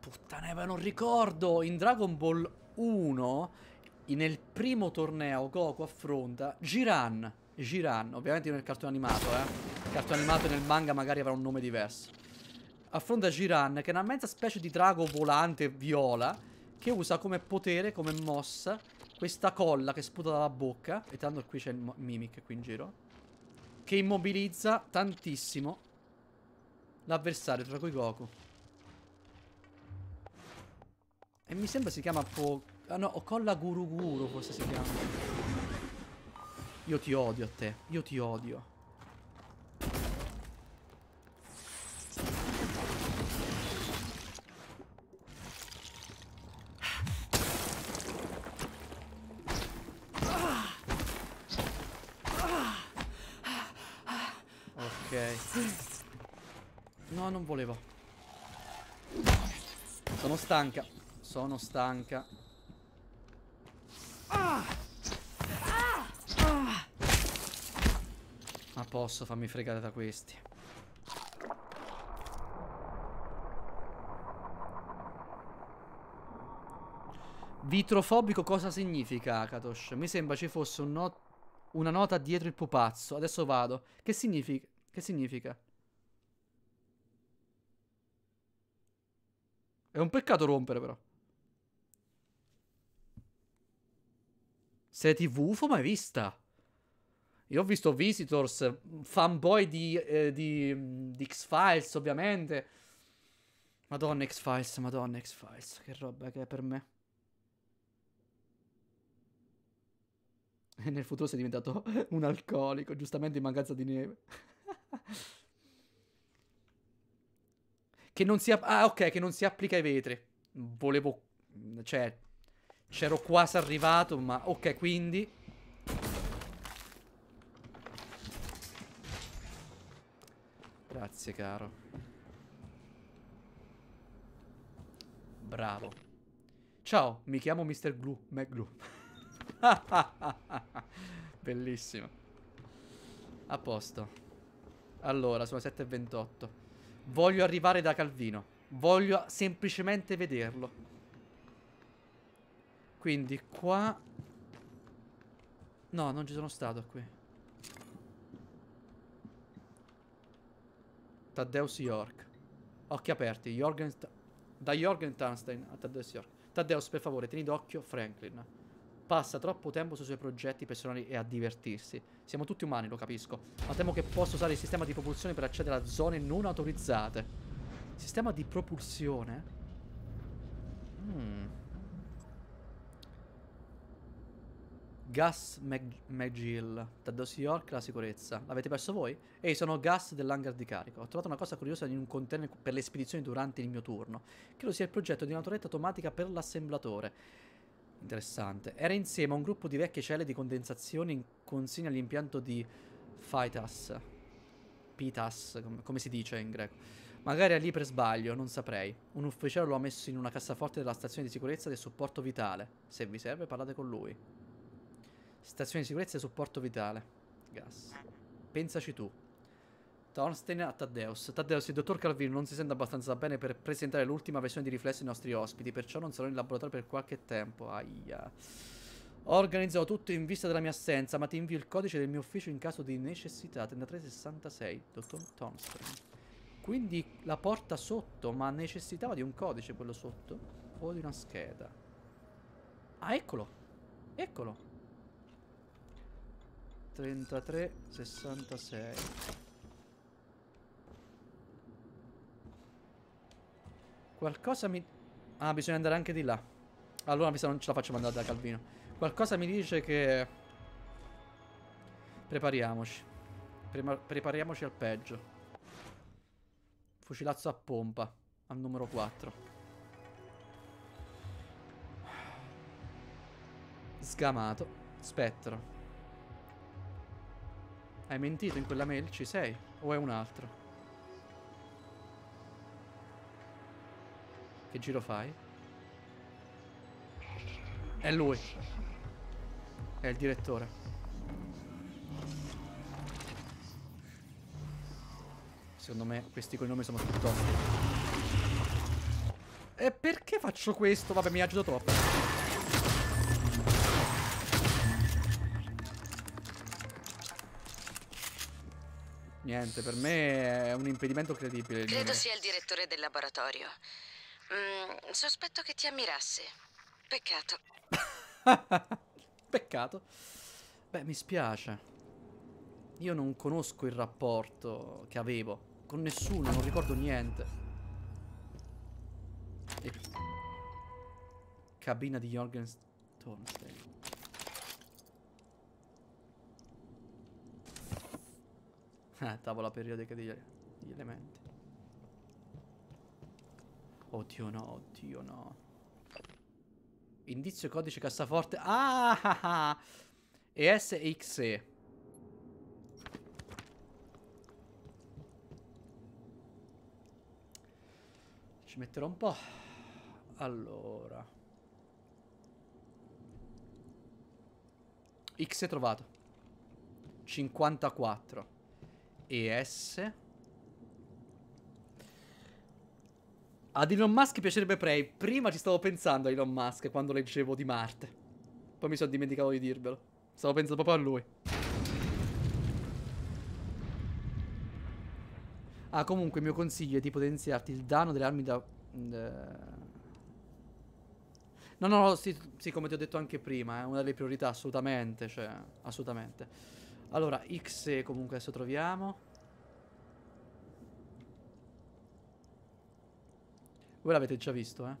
Puttana, non ricordo. In Dragon Ball 1, nel primo torneo, Goku affronta Giran. Giran, ovviamente nel cartone animato, eh. Il cartone animato nel manga magari avrà un nome diverso affronta Giran, che è una mezza specie di drago volante viola, che usa come potere, come mossa, questa colla che sputa dalla bocca, e tanto qui c'è il Mimic qui in giro, che immobilizza tantissimo l'avversario, tra cui Goku. E mi sembra si chiama po... Ah no, colla Guruguru, forse si chiama. Io ti odio a te, io ti odio. stanca. Sono stanca. Ma posso farmi fregare da questi. Vitrofobico cosa significa, Katosh? Mi sembra ci fosse un not una nota dietro il pupazzo. Adesso vado. Che significa? Che significa? È un peccato rompere, però. Serie TV UFO mai vista? Io ho visto Visitors, fanboy di, eh, di, di X-Files, ovviamente. Madonna X-Files, madonna X-Files, che roba che è per me. E nel futuro sei diventato un alcolico, giustamente in mancanza di neve. Che non si, ah, okay, che non si applica ai vetri. Volevo... Cioè, c'ero quasi arrivato, ma... Ok, quindi... Grazie, caro. Bravo. Ciao, mi chiamo Mr. Glue, McGlue. Bellissimo. A posto. Allora, sono 7 e 28 Voglio arrivare da Calvino. Voglio semplicemente vederlo. Quindi qua... No, non ci sono stato qui. Taddeus York. Occhi aperti. Jorgen... Da Jorgen Tanstein a Taddeus York. Taddeus, per favore, tieni d'occhio Franklin passa troppo tempo sui suoi progetti personali e a divertirsi. Siamo tutti umani, lo capisco, ma temo che possa usare il sistema di propulsione per accedere a zone non autorizzate. Sistema di propulsione? Mm. Gas Mag McGill, da Dosi York la sicurezza. L'avete perso voi? Ehi, sono Gas dell'hangar di carico. Ho trovato una cosa curiosa in un container per le spedizioni durante il mio turno. Credo sia il progetto di una torretta automatica per l'assemblatore. Interessante. Era insieme a un gruppo di vecchie celle di condensazione in consegna all'impianto di Phytas. Pitas, com come si dice in greco. Magari è lì per sbaglio, non saprei. Un ufficiale lo ha messo in una cassaforte della stazione di sicurezza del supporto vitale. Se vi serve, parlate con lui. Stazione di sicurezza e supporto vitale. Gas. Pensaci tu. Thorstein esatto, a Taddeus. Taddeus, il dottor Calvino non si sente abbastanza bene per presentare l'ultima versione di riflesso ai nostri ospiti, perciò non sarò in laboratorio per qualche tempo. Aia. Ho organizzato tutto in vista della mia assenza, ma ti invio il codice del mio ufficio in caso di necessità. 3366, dottor Thorstein. Quindi la porta sotto, ma necessitava di un codice quello sotto? O di una scheda? Ah, eccolo! Eccolo! 3366 Qualcosa mi... Ah, bisogna andare anche di là. Allora mi sa non ce la faccio mandare da Calvino. Qualcosa mi dice che... Prepariamoci. Prima... prepariamoci al peggio. Fucilazzo a pompa. Al numero 4. Sgamato. Spettro. Hai mentito in quella mail? Ci sei? O è un altro? Che giro fai? È lui. È il direttore. Secondo me questi cognomi sono tutt'ottimi. E perché faccio questo? Vabbè, mi agito troppo. Niente, per me è un impedimento credibile. Credo sia il direttore del laboratorio. Mm, sospetto che ti ammirasse. Peccato. Peccato. Beh, mi spiace. Io non conosco il rapporto che avevo con nessuno, non ricordo niente. E... Cabina di Jorgen Tornstein. Ah, eh, tavola periodica di, di elementi. Oddio no, oddio no. Indizio codice cassaforte. Ah! ah, ah. ESXE. Ci metterò un po'. Allora. X è trovato. 54. ES. Ad Elon Musk piacerebbe Prey. Prima ci stavo pensando a Elon Musk quando leggevo di Marte. Poi mi sono dimenticato di dirvelo. Stavo pensando proprio a lui. Ah, comunque, il mio consiglio è di potenziarti il danno delle armi da... Mm, eh. No, no, no, sì, sì come ti ho detto anche prima, è eh, una delle priorità, assolutamente, cioè, assolutamente. Allora, X comunque adesso troviamo. Voi l'avete già visto, eh?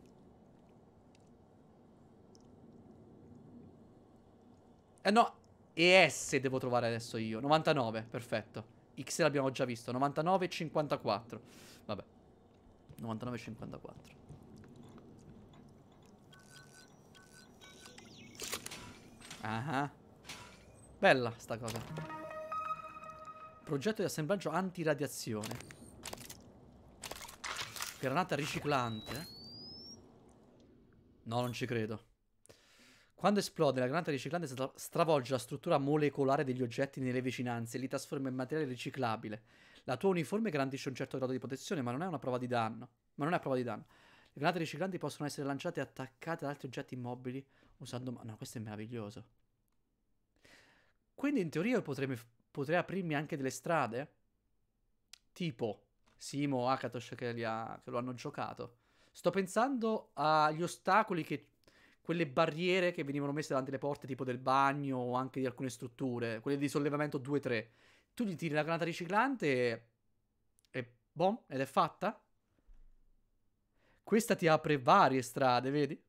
Eh no, ES devo trovare adesso io. 99, perfetto. X l'abbiamo già visto. 99 e 54. Vabbè. 99 e 54. Ah. Uh -huh. Bella sta cosa. Progetto di assemblaggio antiradiazione. Granata riciclante. No, non ci credo. Quando esplode, la granata riciclante stravolge la struttura molecolare degli oggetti nelle vicinanze e li trasforma in materiale riciclabile. La tua uniforme garantisce un certo grado di protezione, ma non è una prova di danno. Ma non è prova di danno. Le granate riciclanti possono essere lanciate e attaccate ad altri oggetti immobili usando... No, questo è meraviglioso. Quindi in teoria potrei, potrei aprirmi anche delle strade? Tipo... Simo o Akatosh che, ha, che lo hanno giocato. Sto pensando agli ostacoli che quelle barriere che venivano messe davanti alle porte, tipo del bagno o anche di alcune strutture, quelle di sollevamento 2-3. Tu gli tiri la granata riciclante e. e boom, ed è fatta. Questa ti apre varie strade, vedi?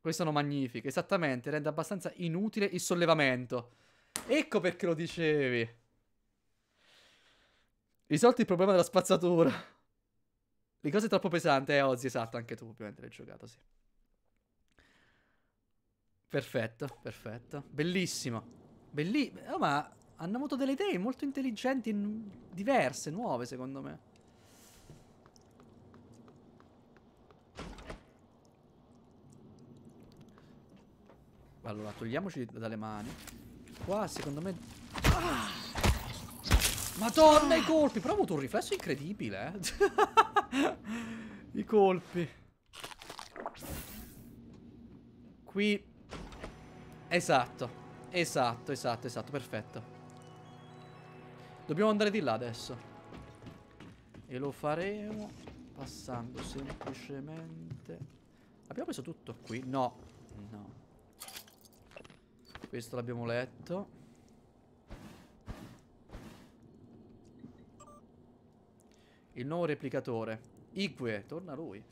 Queste sono magnifiche, esattamente, rende abbastanza inutile il sollevamento. Ecco perché lo dicevi. Risolto il problema della spazzatura. Le cose troppo pesanti, eh, Ozzy, esatto, anche tu ovviamente l'hai giocato, sì. Perfetto, perfetto. Bellissimo. Bellissimo. Oh, ma hanno avuto delle idee molto intelligenti, diverse, nuove, secondo me. Allora, togliamoci dalle mani. Qua, secondo me... Ah! Madonna, i colpi! Però ho avuto un riflesso incredibile, eh. I colpi. Qui... Esatto. Esatto, esatto, esatto. Perfetto. Dobbiamo andare di là adesso. E lo faremo passando semplicemente... Abbiamo preso tutto qui? No. No. Questo l'abbiamo letto. il nuovo replicatore. Igwe, torna lui.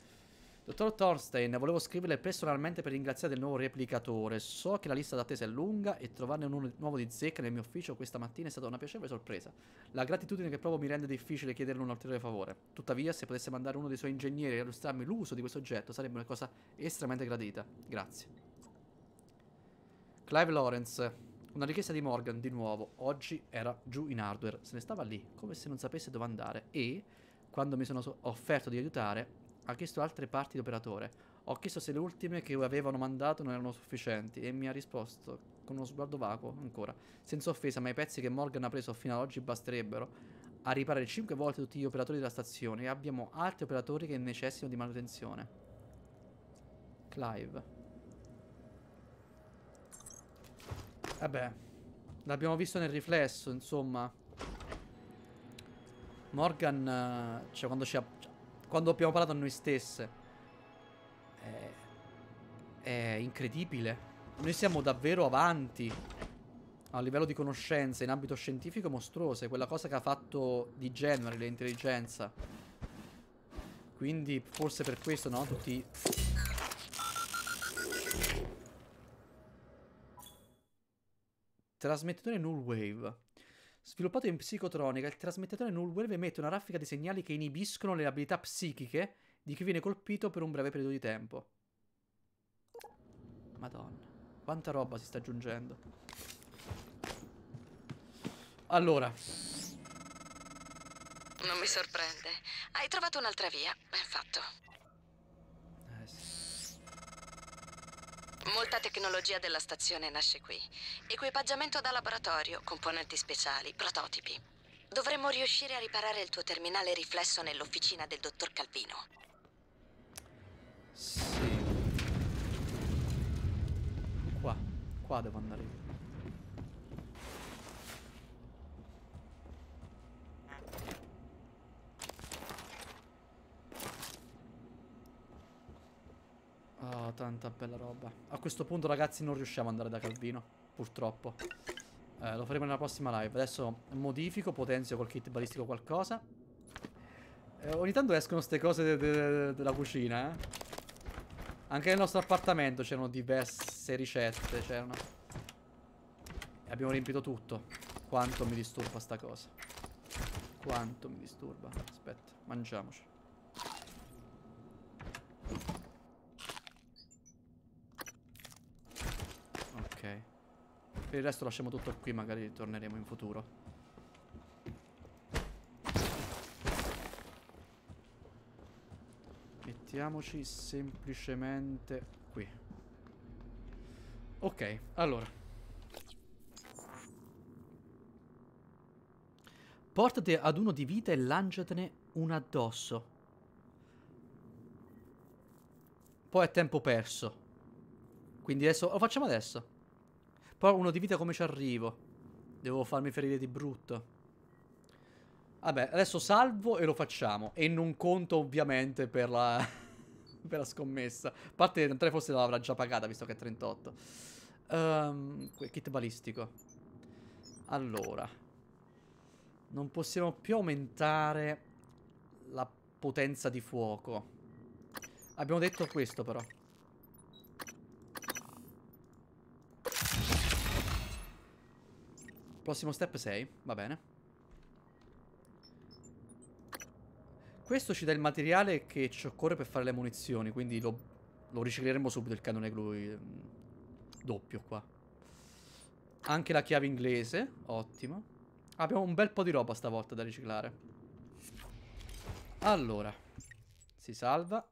Dottor Thorstein, volevo scriverle personalmente per ringraziare del nuovo replicatore. So che la lista d'attesa è lunga e trovarne uno nuovo di zecca nel mio ufficio questa mattina è stata una piacevole sorpresa. La gratitudine che provo mi rende difficile chiederle un ulteriore favore. Tuttavia, se potesse mandare uno dei suoi ingegneri a illustrarmi l'uso di questo oggetto, sarebbe una cosa estremamente gradita. Grazie. Clive Lawrence. Una richiesta di Morgan, di nuovo. Oggi era giù in hardware. Se ne stava lì, come se non sapesse dove andare. E... Quando mi sono offerto di aiutare, ha chiesto altre parti di operatore. Ho chiesto se le ultime che avevano mandato non erano sufficienti e mi ha risposto con uno sguardo vacuo ancora. Senza offesa, ma i pezzi che Morgan ha preso fino ad oggi basterebbero a riparare 5 volte tutti gli operatori della stazione e abbiamo altri operatori che necessitano di manutenzione. Clive. Vabbè, l'abbiamo visto nel riflesso, insomma. Morgan, eh, cioè quando, ci ha, quando abbiamo parlato a noi stesse, è, è incredibile. Noi siamo davvero avanti a livello di conoscenze in ambito scientifico mostruose. Quella cosa che ha fatto di January l'intelligenza. Quindi forse per questo, no? Tutti... Trasmettitore Null Wave. Sviluppato in psicotronica, il trasmettatore Nullwave emette una raffica di segnali che inibiscono le abilità psichiche di chi viene colpito per un breve periodo di tempo. Madonna, quanta roba si sta aggiungendo. Allora. Non mi sorprende. Hai trovato un'altra via, ben fatto. Molta tecnologia della stazione nasce qui. Equipaggiamento da laboratorio, componenti speciali, prototipi. Dovremmo riuscire a riparare il tuo terminale riflesso nell'officina del dottor Calvino. Sì. Qua. Qua devo andare Oh, tanta bella roba. A questo punto, ragazzi, non riusciamo ad andare da Calvino. Purtroppo. Eh, lo faremo nella prossima live. Adesso modifico, potenzio col kit balistico qualcosa. Eh, ogni tanto escono queste cose de de de della cucina, eh. Anche nel nostro appartamento c'erano diverse ricette, c'erano. E abbiamo riempito tutto. Quanto mi disturba sta cosa. Quanto mi disturba. Aspetta, mangiamoci. Per il resto lasciamo tutto qui, magari torneremo in futuro. Mettiamoci semplicemente qui. Ok, allora. Portate ad uno di vita e lanciatene un addosso. Poi è tempo perso. Quindi adesso lo facciamo adesso. Però uno di vita come ci arrivo? Devo farmi ferire di brutto. Vabbè, adesso salvo e lo facciamo. E non conto ovviamente per la, per la scommessa. A parte, Andrea forse l'avrà già pagata, visto che è 38. Um, ehm, kit balistico. Allora. Non possiamo più aumentare la potenza di fuoco. Abbiamo detto questo però. Prossimo step 6, va bene. Questo ci dà il materiale che ci occorre per fare le munizioni, quindi lo, lo ricicleremo subito il cannone glue mm, doppio qua. Anche la chiave inglese, ottimo. Abbiamo un bel po' di roba stavolta da riciclare. Allora, si salva.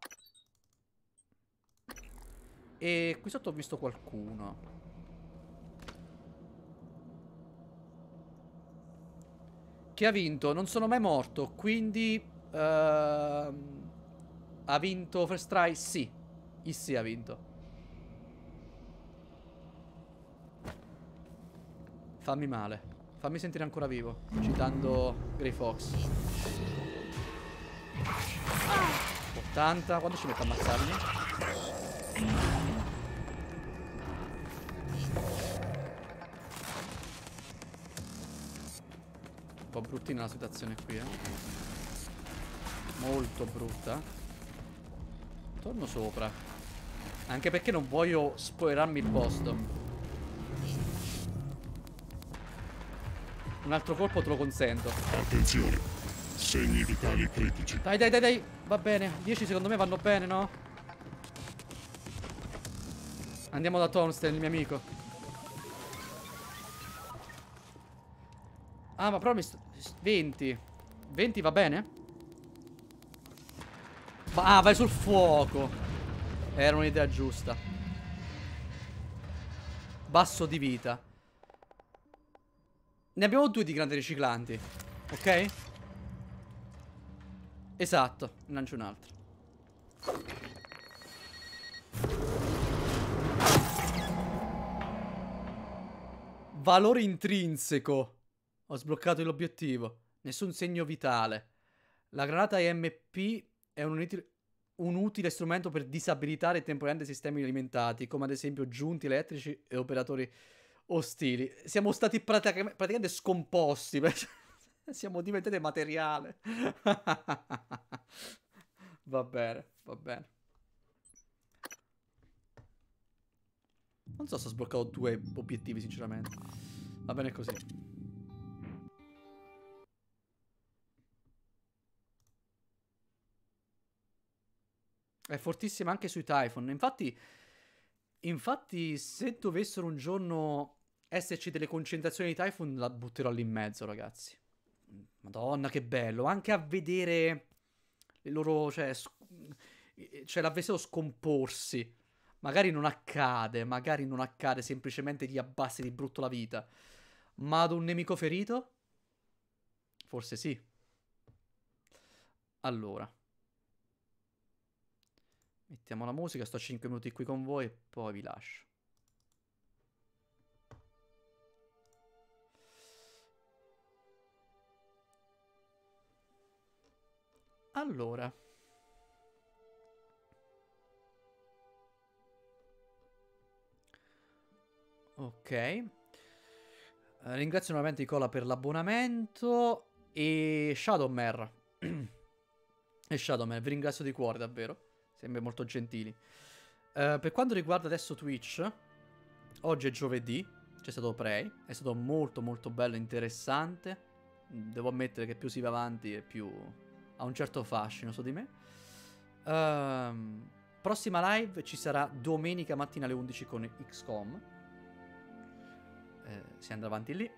E qui sotto ho visto qualcuno. Chi ha vinto? Non sono mai morto, quindi... Uh, ha vinto First Try? Sì. Issi ha vinto. Fammi male. Fammi sentire ancora vivo. Citando Grey Fox. 80. Quando ci metto a ammazzarmi? po' bruttina la situazione qui, eh. Molto brutta. Torno sopra. Anche perché non voglio spoilerarmi il posto. Un altro colpo te lo consento. Attenzione. Segni vitali critici. Dai, dai, dai, dai. Va bene. 10 secondo me vanno bene, no? Andiamo da Tornstein, il mio amico. Ah, ma però mi... 20. 20 va bene? Ah, vai sul fuoco. Era un'idea giusta. Basso di vita. Ne abbiamo due di grandi riciclanti. Ok? Esatto. Ne lancio un altro. Valore intrinseco. Ho sbloccato l'obiettivo. Nessun segno vitale. La granata EMP è un utile, un utile strumento per disabilitare temporaneamente sistemi alimentati, come ad esempio giunti elettrici e operatori ostili. Siamo stati praticamente, praticamente scomposti. Siamo diventati materiale. va bene, va bene. Non so se ho sbloccato due obiettivi, sinceramente. Va bene così. È fortissima anche sui Typhon. Infatti, infatti, se dovessero un giorno esserci delle concentrazioni di Typhon, la butterò lì in mezzo, ragazzi. Madonna, che bello. Anche a vedere le loro... Cioè, cioè l'avversario scomporsi. Magari non accade, magari non accade, semplicemente gli abbassi di brutto la vita. Ma ad un nemico ferito? Forse sì. Allora. Mettiamo la musica, sto 5 minuti qui con voi e poi vi lascio. Allora. Ok. Eh, ringrazio nuovamente Nicola per l'abbonamento e Shadowmare. e Shadowmare, vi ringrazio di cuore davvero. Sembra molto gentili. Uh, per quanto riguarda adesso Twitch, oggi è giovedì, c'è stato Prey, è stato molto molto bello, interessante. Devo ammettere che più si va avanti e più ha un certo fascino su di me. Uh, prossima live ci sarà domenica mattina alle 11 con XCOM. Eh, si andrà avanti lì.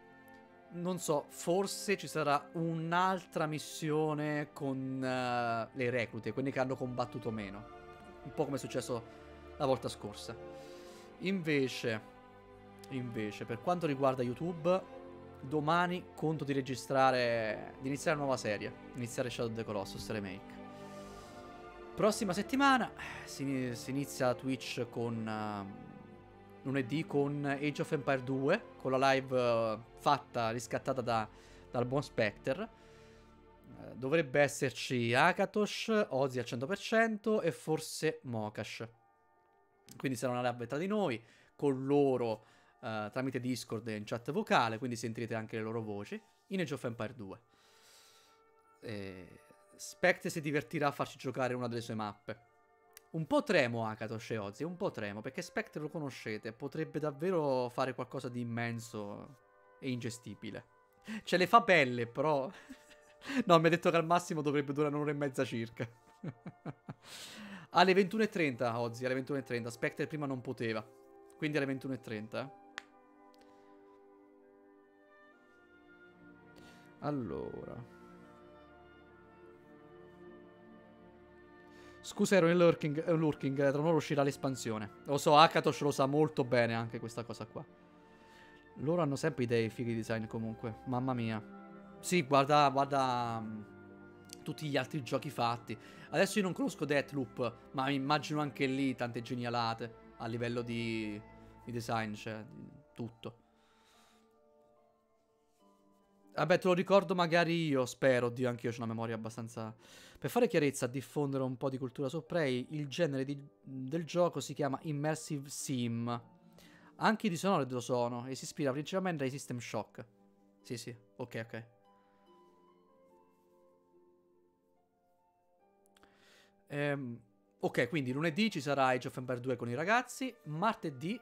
Non so, forse ci sarà un'altra missione con uh, le reclute, quelle che hanno combattuto meno un po' come è successo la volta scorsa. Invece, invece, per quanto riguarda YouTube, domani conto di registrare, di iniziare una nuova serie, iniziare Shadow of the Colossus Remake. Prossima settimana si, si inizia Twitch con... Uh, lunedì con Age of Empire 2, con la live uh, fatta, riscattata da, dal buon Spectre. Eh, dovrebbe esserci Akatosh, Ozzy al 100% e forse Mokash. Quindi sarà una lab tra di noi, con loro eh, tramite Discord e in chat vocale, quindi sentirete anche le loro voci, in Age of Empire 2. E... Spect si divertirà a farci giocare una delle sue mappe. Un po' tremo Akatosh e Ozzy, un po' tremo, perché Spectre lo conoscete, potrebbe davvero fare qualcosa di immenso e ingestibile. Ce le fa belle, però... No, mi ha detto che al massimo dovrebbe durare un'ora e mezza circa. alle 21.30 oggi, alle 21.30. Spectre prima non poteva. Quindi alle 21.30. Eh. Allora. Scusa, ero in lurking, eh, lurking tra un'ora uscirà l'espansione. Lo so, Akatosh lo sa molto bene anche questa cosa qua. Loro hanno sempre idee fighi di design comunque, mamma mia. Sì, guarda, guarda mm, tutti gli altri giochi fatti. Adesso io non conosco Deathloop, ma immagino anche lì tante genialate a livello di, di design, cioè di tutto. Vabbè, te lo ricordo magari io, spero, oddio, anch'io ho una memoria abbastanza... Per fare chiarezza, diffondere un po' di cultura su Prey, il genere di, del gioco si chiama Immersive Sim. Anche i Dishonored lo sono, e si ispira principalmente ai System Shock. Sì, sì, ok, ok. Ehm, ok, quindi lunedì ci sarà Age of Empire 2 con i ragazzi, martedì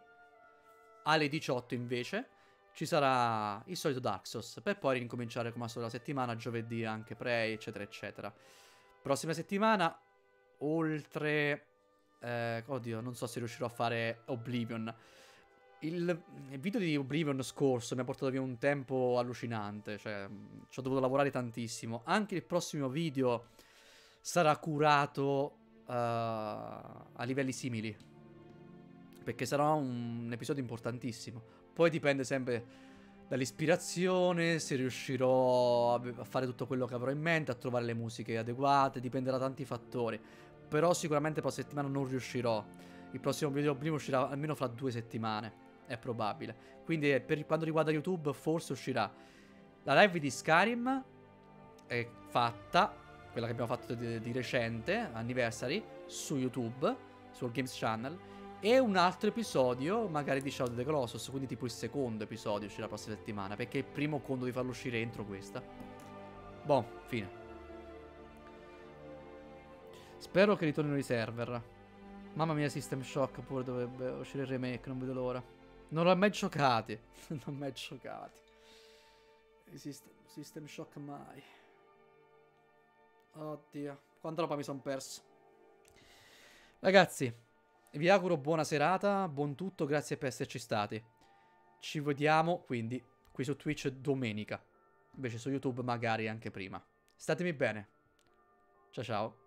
alle 18 invece ci sarà il solito Dark Souls, per poi ricominciare come al solito la settimana, giovedì anche Prey, eccetera, eccetera. Prossima settimana, oltre... Eh, oddio, non so se riuscirò a fare Oblivion. Il, il, video di Oblivion scorso mi ha portato via un tempo allucinante, cioè mm, ci ho dovuto lavorare tantissimo. Anche il prossimo video sarà curato uh, a livelli simili. Perché sarà un, un episodio importantissimo. Poi dipende sempre dall'ispirazione, se riuscirò a fare tutto quello che avrò in mente, a trovare le musiche adeguate, dipende da tanti fattori. Però sicuramente la prossima settimana non riuscirò. Il prossimo video prima uscirà almeno fra due settimane, è probabile. Quindi eh, per quanto riguarda YouTube forse uscirà. La live di Skyrim è fatta, quella che abbiamo fatto di, di recente, Anniversary, su YouTube, sul Games Channel, e un altro episodio, magari di Shadow of the Colossus, quindi tipo il secondo episodio uscirà la prossima settimana, perché il primo conto di farlo uscire entro questa. Boh, fine. Spero che ritornino i server. Mamma mia, System Shock pure dovrebbe uscire il remake, non vedo l'ora. Non l'ho mai giocato. non ho mai giocato. System, System Shock mai. Oddio, quanta roba mi sono perso. Ragazzi, vi auguro buona serata, buon tutto, grazie per esserci stati. Ci vediamo quindi qui su Twitch domenica. Invece su YouTube magari anche prima. Statemi bene. Ciao ciao.